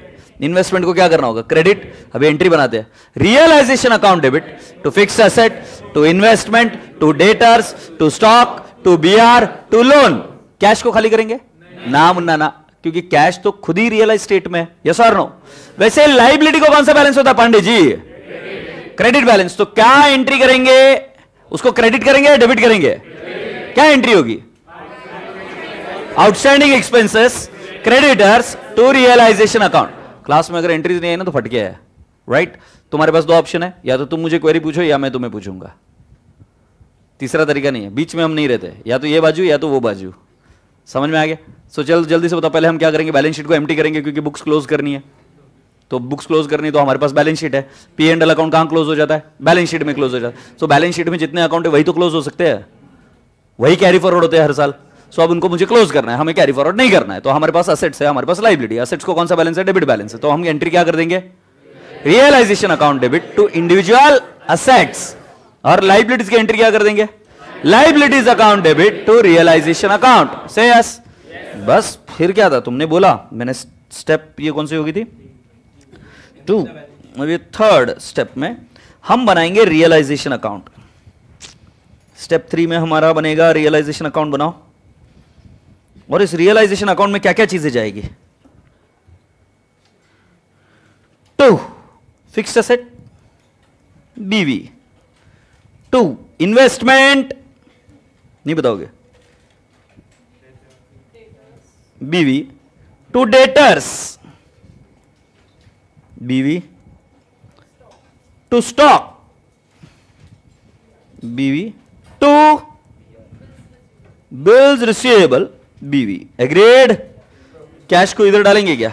S1: इन्वेस्टमेंट को क्या करना होगा क्रेडिट अभी एंट्री बनाते हैं realisation account debit to fixed asset to investment to debtors to stock to B R to loan cash को खाली करेंगे ना मुन्ना ना क्योंकि कैश तो खुद ही रियल स्टेट में है यस और नो वैसे लाइबिलिटी को कौन सा बैलेंस होता है पांडे जी क्रेडिट बैलेंस तो क्या एंट्री करेंगे उसको क्रेडिट करेंगे या डेबिट करेंगे क्या एंट्री होगी outstanding expenses creditors to realisation account class में अगर एंट्रीज नहीं आई ना तो फट गया है राइट right? तुम्हारे पास दो ऑप्शन है या तो तुम मुझे क्वेरी पूछो या मैं तुम्हें पूछूंगा तीसरा तरीका नहीं है बीच में हम नहीं रहते या तो ये बाजू या तो वो बाजू समझ में आ गया सो so, चल जल्दी से बताओ पहले हम क्या करेंगे बैलेंस शीट को एम करेंगे क्योंकि बुक्स क्लोज करनी है तो बुक्स क्लोज करनी तो हमारे पास बैलेंस शीट है पी एंड एल अकाउंट कहाँ क्लोज हो जाता है बैलेंस शीट में क्लोज हो जाता है सो बैलेंस शीट में जितने अकाउंट है वही तो क्लोज हो सकते हैं वही कैरी फॉरवर्ड होते हैं हर साल सो अब उनको मुझे क्लोज करना है हमें कैरी फॉरवर्ड नहीं करना है तो हमारे पास असेट्स है हमारे पास लाइबिलिटी असेट्स को कौन सा बैलेंस है डेबिट बैलेंस है तो हम एंट्री क्या कर देंगे realisation account debit to individual assets और लाइबिलिटीज की एंट्री क्या कर देंगे liabilities account debit to realisation account से यस बस फिर क्या था तुमने बोला मैंने स्टेप ये कौन सी होगी थी टू अभी थर्ड स्टेप में हम बनाएंगे रियलाइजेशन अकाउंट स्टेप थ्री में हमारा बनेगा रियलाइजेशन अकाउंट बनाओ और इस रियलाइजेशन अकाउंट में क्या क्या चीजें जाएगी to fixed asset BV to investment नहीं बताओगे BV to debtors BV to stock BV to bills receivable BV agreed cash को इधर डालेंगे क्या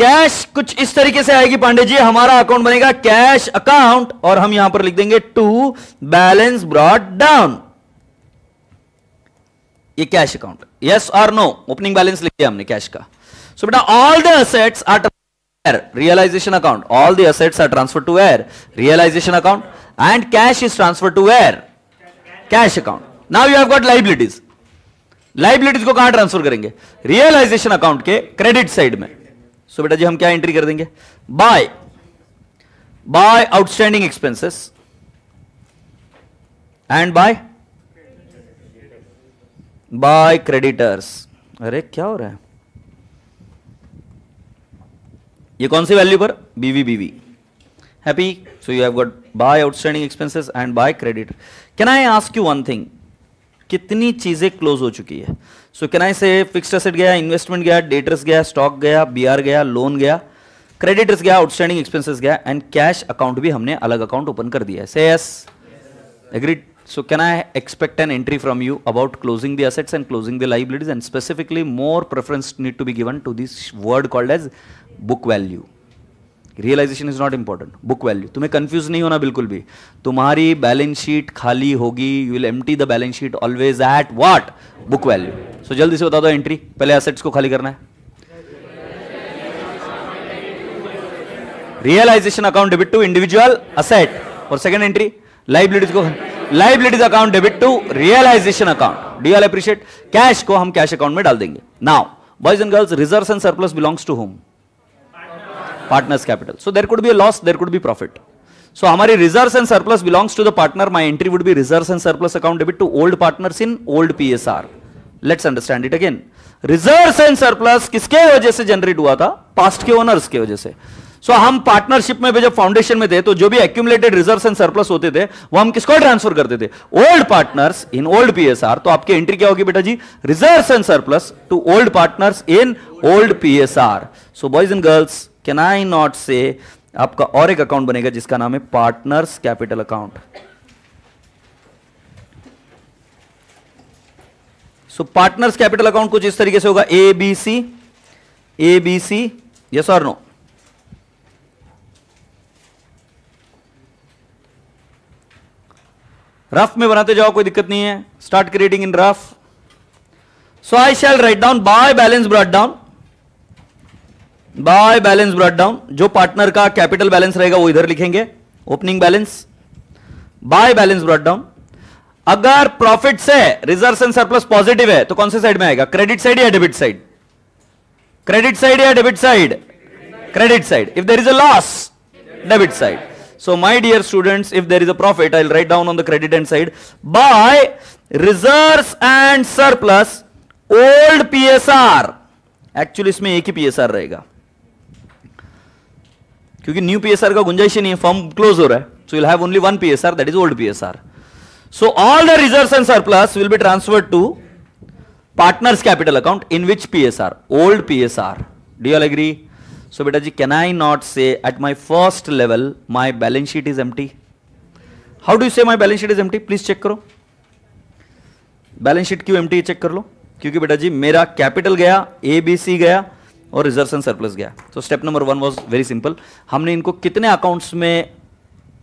S1: कैश कुछ इस तरीके से आएगी पांडे जी हमारा अकाउंट बनेगा कैश अकाउंट और हम यहां पर लिख देंगे टू बैलेंस ब्रॉड डाउन ये कैश अकाउंट यस और नो ओपनिंग बैलेंस लिख दिया हमने कैश का सो बेटा all the assets are transfer realisation account all the assets are transfer to their realisation account and cash is transfer to their cash account now you have got liabilities liabilities को कहां transfer करेंगे realisation account के credit side में so बेटा जी हम क्या एंट्री कर देंगे by by outstanding expenses and by by creditors अरे क्या हो रहा है ये कौन सी वैल्यू पर BV BV happy so you have got by outstanding expenses and by credit can I ask you one thing कितनी चीजें क्लोज हो चुकी है सो can I say fixed asset गया इन्वेस्टमेंट गया डेटर्स गया स्टॉक गया बी आर गया लोन गया क्रेडिटर्स गया आउटस्टैंडिंग एक्सपेंसेस गया एंड कैश अकाउंट भी हमने अलग अकाउंट ओपन कर दिया है say yes agreed so can I expect an entry from you about closing the assets and closing the liabilities and specifically more preference need to be given to this word called as book value realization is not important book value तुम्हें confuse नहीं होना बिल्कुल भी तुम्हारी balance sheet खाली होगी you will empty the balance sheet always at what book value so जल्दी से बता दो एंट्री पहले एसेट्स को खाली करना है realization account debit to individual asset और सेकेंड एंट्री लाइबिलिटीज को liabilities account debit to realisation account D L appreciate cash को हम कैश अकाउंट में डाल देंगे now boys and girls reserve and surplus belongs to whom partners capital so there could be loss there could be profit so हमारी reserve and surplus belongs to the partner my entry would be reserve and surplus account debit to old partners in old P S R let's understand it again reserve and surplus किसके वजह से generate हुआ था past के owners की वजह से सो हम पार्टनरशिप में भी जब फाउंडेशन में थे तो जो भी एक्यूमलेटेड रिजर्व एंड सरप्लस होते थे वो हम किसको ट्रांसफर करते थे old partners in old P S R तो आपकी एंट्री क्या होगी बेटा जी reserve and surplus to old partners in old P S R so boys and girls can I not say आपका और एक अकाउंट बनेगा जिसका नाम है partners capital account so partners capital account कुछ इस तरीके से होगा A B C A B C yes और नो रफ में बनाते जाओ कोई दिक्कत नहीं है start creating in rough so I shall write down by balance brought down by balance brought down जो पार्टनर का कैपिटल बैलेंस रहेगा वो इधर लिखेंगे opening balance by balance brought down अगर प्रॉफिट से रिजर्व एंड सरप्लस पॉजिटिव है तो कौन से साइड में आएगा क्रेडिट साइड या डेबिट साइड क्रेडिट साइड या debit side credit side if there is a loss debit side so my dear students if there is a profit i'll write down on the credit and side by reserve and surplus old PSR actually इसमें एक ही PSR रहेगा क्योंकि new P का गुंजाइश ही नहीं है form close हो रहा है so you have only one P S R that is old P S R so all the reserve and surplus will be transferred to partners capital account in which P S R old P S R D L agree so बेटा जी can I not say at my first level my balance sheet is empty how do say my balance sheet is empty please check करो balance sheet क्यों empty check कर लो क्योंकि बेटा जी मेरा capital गया ए B सी गया और रिजर्व एंड सरप्लस गया तो step number one was very simple हमने इनको कितने अकाउंट्स में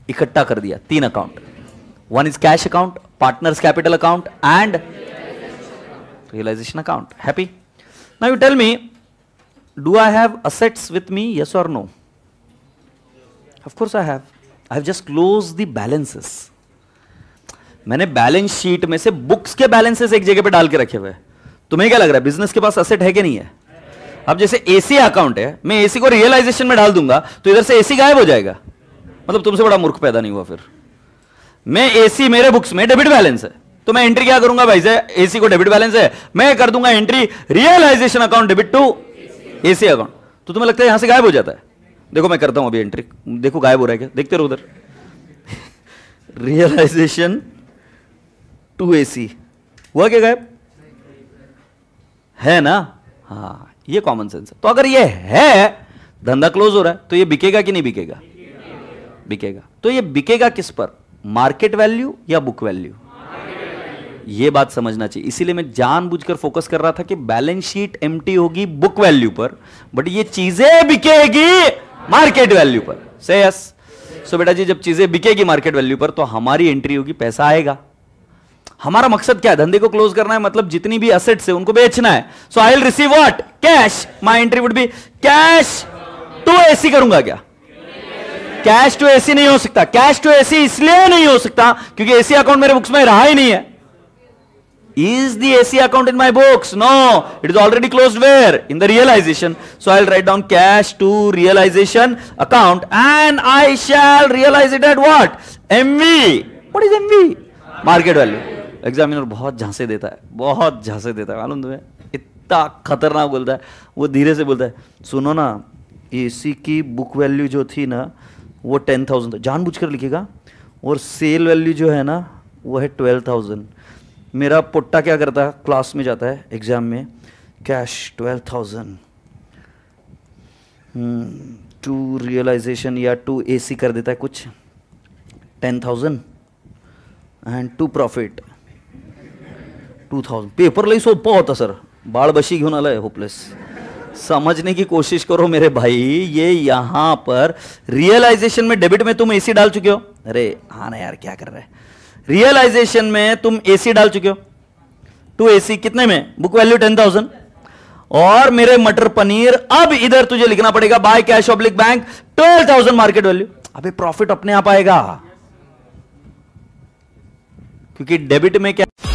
S1: इकट्ठा कर दिया तीन account one is cash account partners capital account and realization account happy now you tell me do I have assets with me yes और no of course I have I have just close the balances मैंने balance sheet में से books के balances एक जगह पे डाल के रखे हुए तुम्हें क्या लग रहा है बिजनेस के पास असेट है कि नहीं है अब जैसे एसी अकाउंट है मैं एसी को रियलाइजेशन में डाल दूंगा तो इधर से एसी गायब हो जाएगा मतलब तुमसे बड़ा मूर्ख पैदा नहीं हुआ फिर मैं एसी मेरे बुक्स में डेबिट बैलेंस है तो मैं एंट्री क्या करूंगा भाई एसी को डेबिट बैलेंस है मैं कर दूंगा entry realization account debit to AC account तो तुम्हें लगता है यहां से गायब हो जाता है देखो मैं करता हूं अभी एंट्री देखो गायब हो रहा है क्या देखते रहो उधर रियलाइजेशन टू एसी हुआ क्या गायब है ना हाँ ये कॉमन सेंस है तो अगर ये है धंधा क्लोज हो रहा है तो ये बिकेगा कि नहीं बिकेगा बिकेगा तो ये बिकेगा किस पर मार्केट वैल्यू या बुक वैल्यू ये बात समझना चाहिए इसीलिए मैं जानबूझकर फोकस कर रहा था कि बैलेंस शीट एम होगी बुक वैल्यू पर बट ये चीजें बिकेगी मार्केट वैल्यू पर से यस सो बेटा जी जब चीजें बिकेगी मार्केट वैल्यू पर तो हमारी एंट्री होगी पैसा आएगा हमारा मकसद क्या है धंधे को क्लोज करना है मतलब जितनी भी असेट्स है उनको बेचना है so I will receive what cash my entry would be cash to AC करूंगा क्या कैश टू एसी नहीं हो सकता कैश टू एसी इसलिए नहीं हो सकता क्योंकि एसी अकाउंट मेरे बुक्स में रहा ही नहीं है is the AC account in my books no it is already close where in the realization so I write down cash to realisation account and I shall realize it at what M V what is M V market value examiner बहुत झांसे देता है बहुत झांसे देता है मालूम तुम्हें इतना खतरनाक बोलता है वो धीरे से बोलता है सुनो ना एसी की बुक वैल्यू जो थी ना वो टेन थाउजेंड जान बुझ कर लिखेगा और सेल वैल्यू जो है ना वो है ट्वेल्व थाउजेंड मेरा पुट्टा क्या करता है क्लास में जाता है एग्ज़ाम में cash twelve thousand to realization या टू एसी कर देता है कुछ ten thousand and to profit two thousand paper पेपरलाही सोपं होता सर बशी बाळबशी घेऊन आलाय होपलेस समझने की कोशिश करो मेरे भाई ये यहां पर रियलाइजेशन में डेबिट में तुम एसी डाल चुके हो अरे हाँ ना यार क्या कर रहे रियलाइजेशन में तुम एसी डाल चुके हो टू एसी कितने में बुक वैल्यू टेन थाउजेंड और मेरे मटर पनीर अब इधर तुझे लिखना पड़ेगा by cash oblique bank twelve thousand market value अबे प्रॉफिट अपने आप आएगा क्योंकि डेबिट में क्या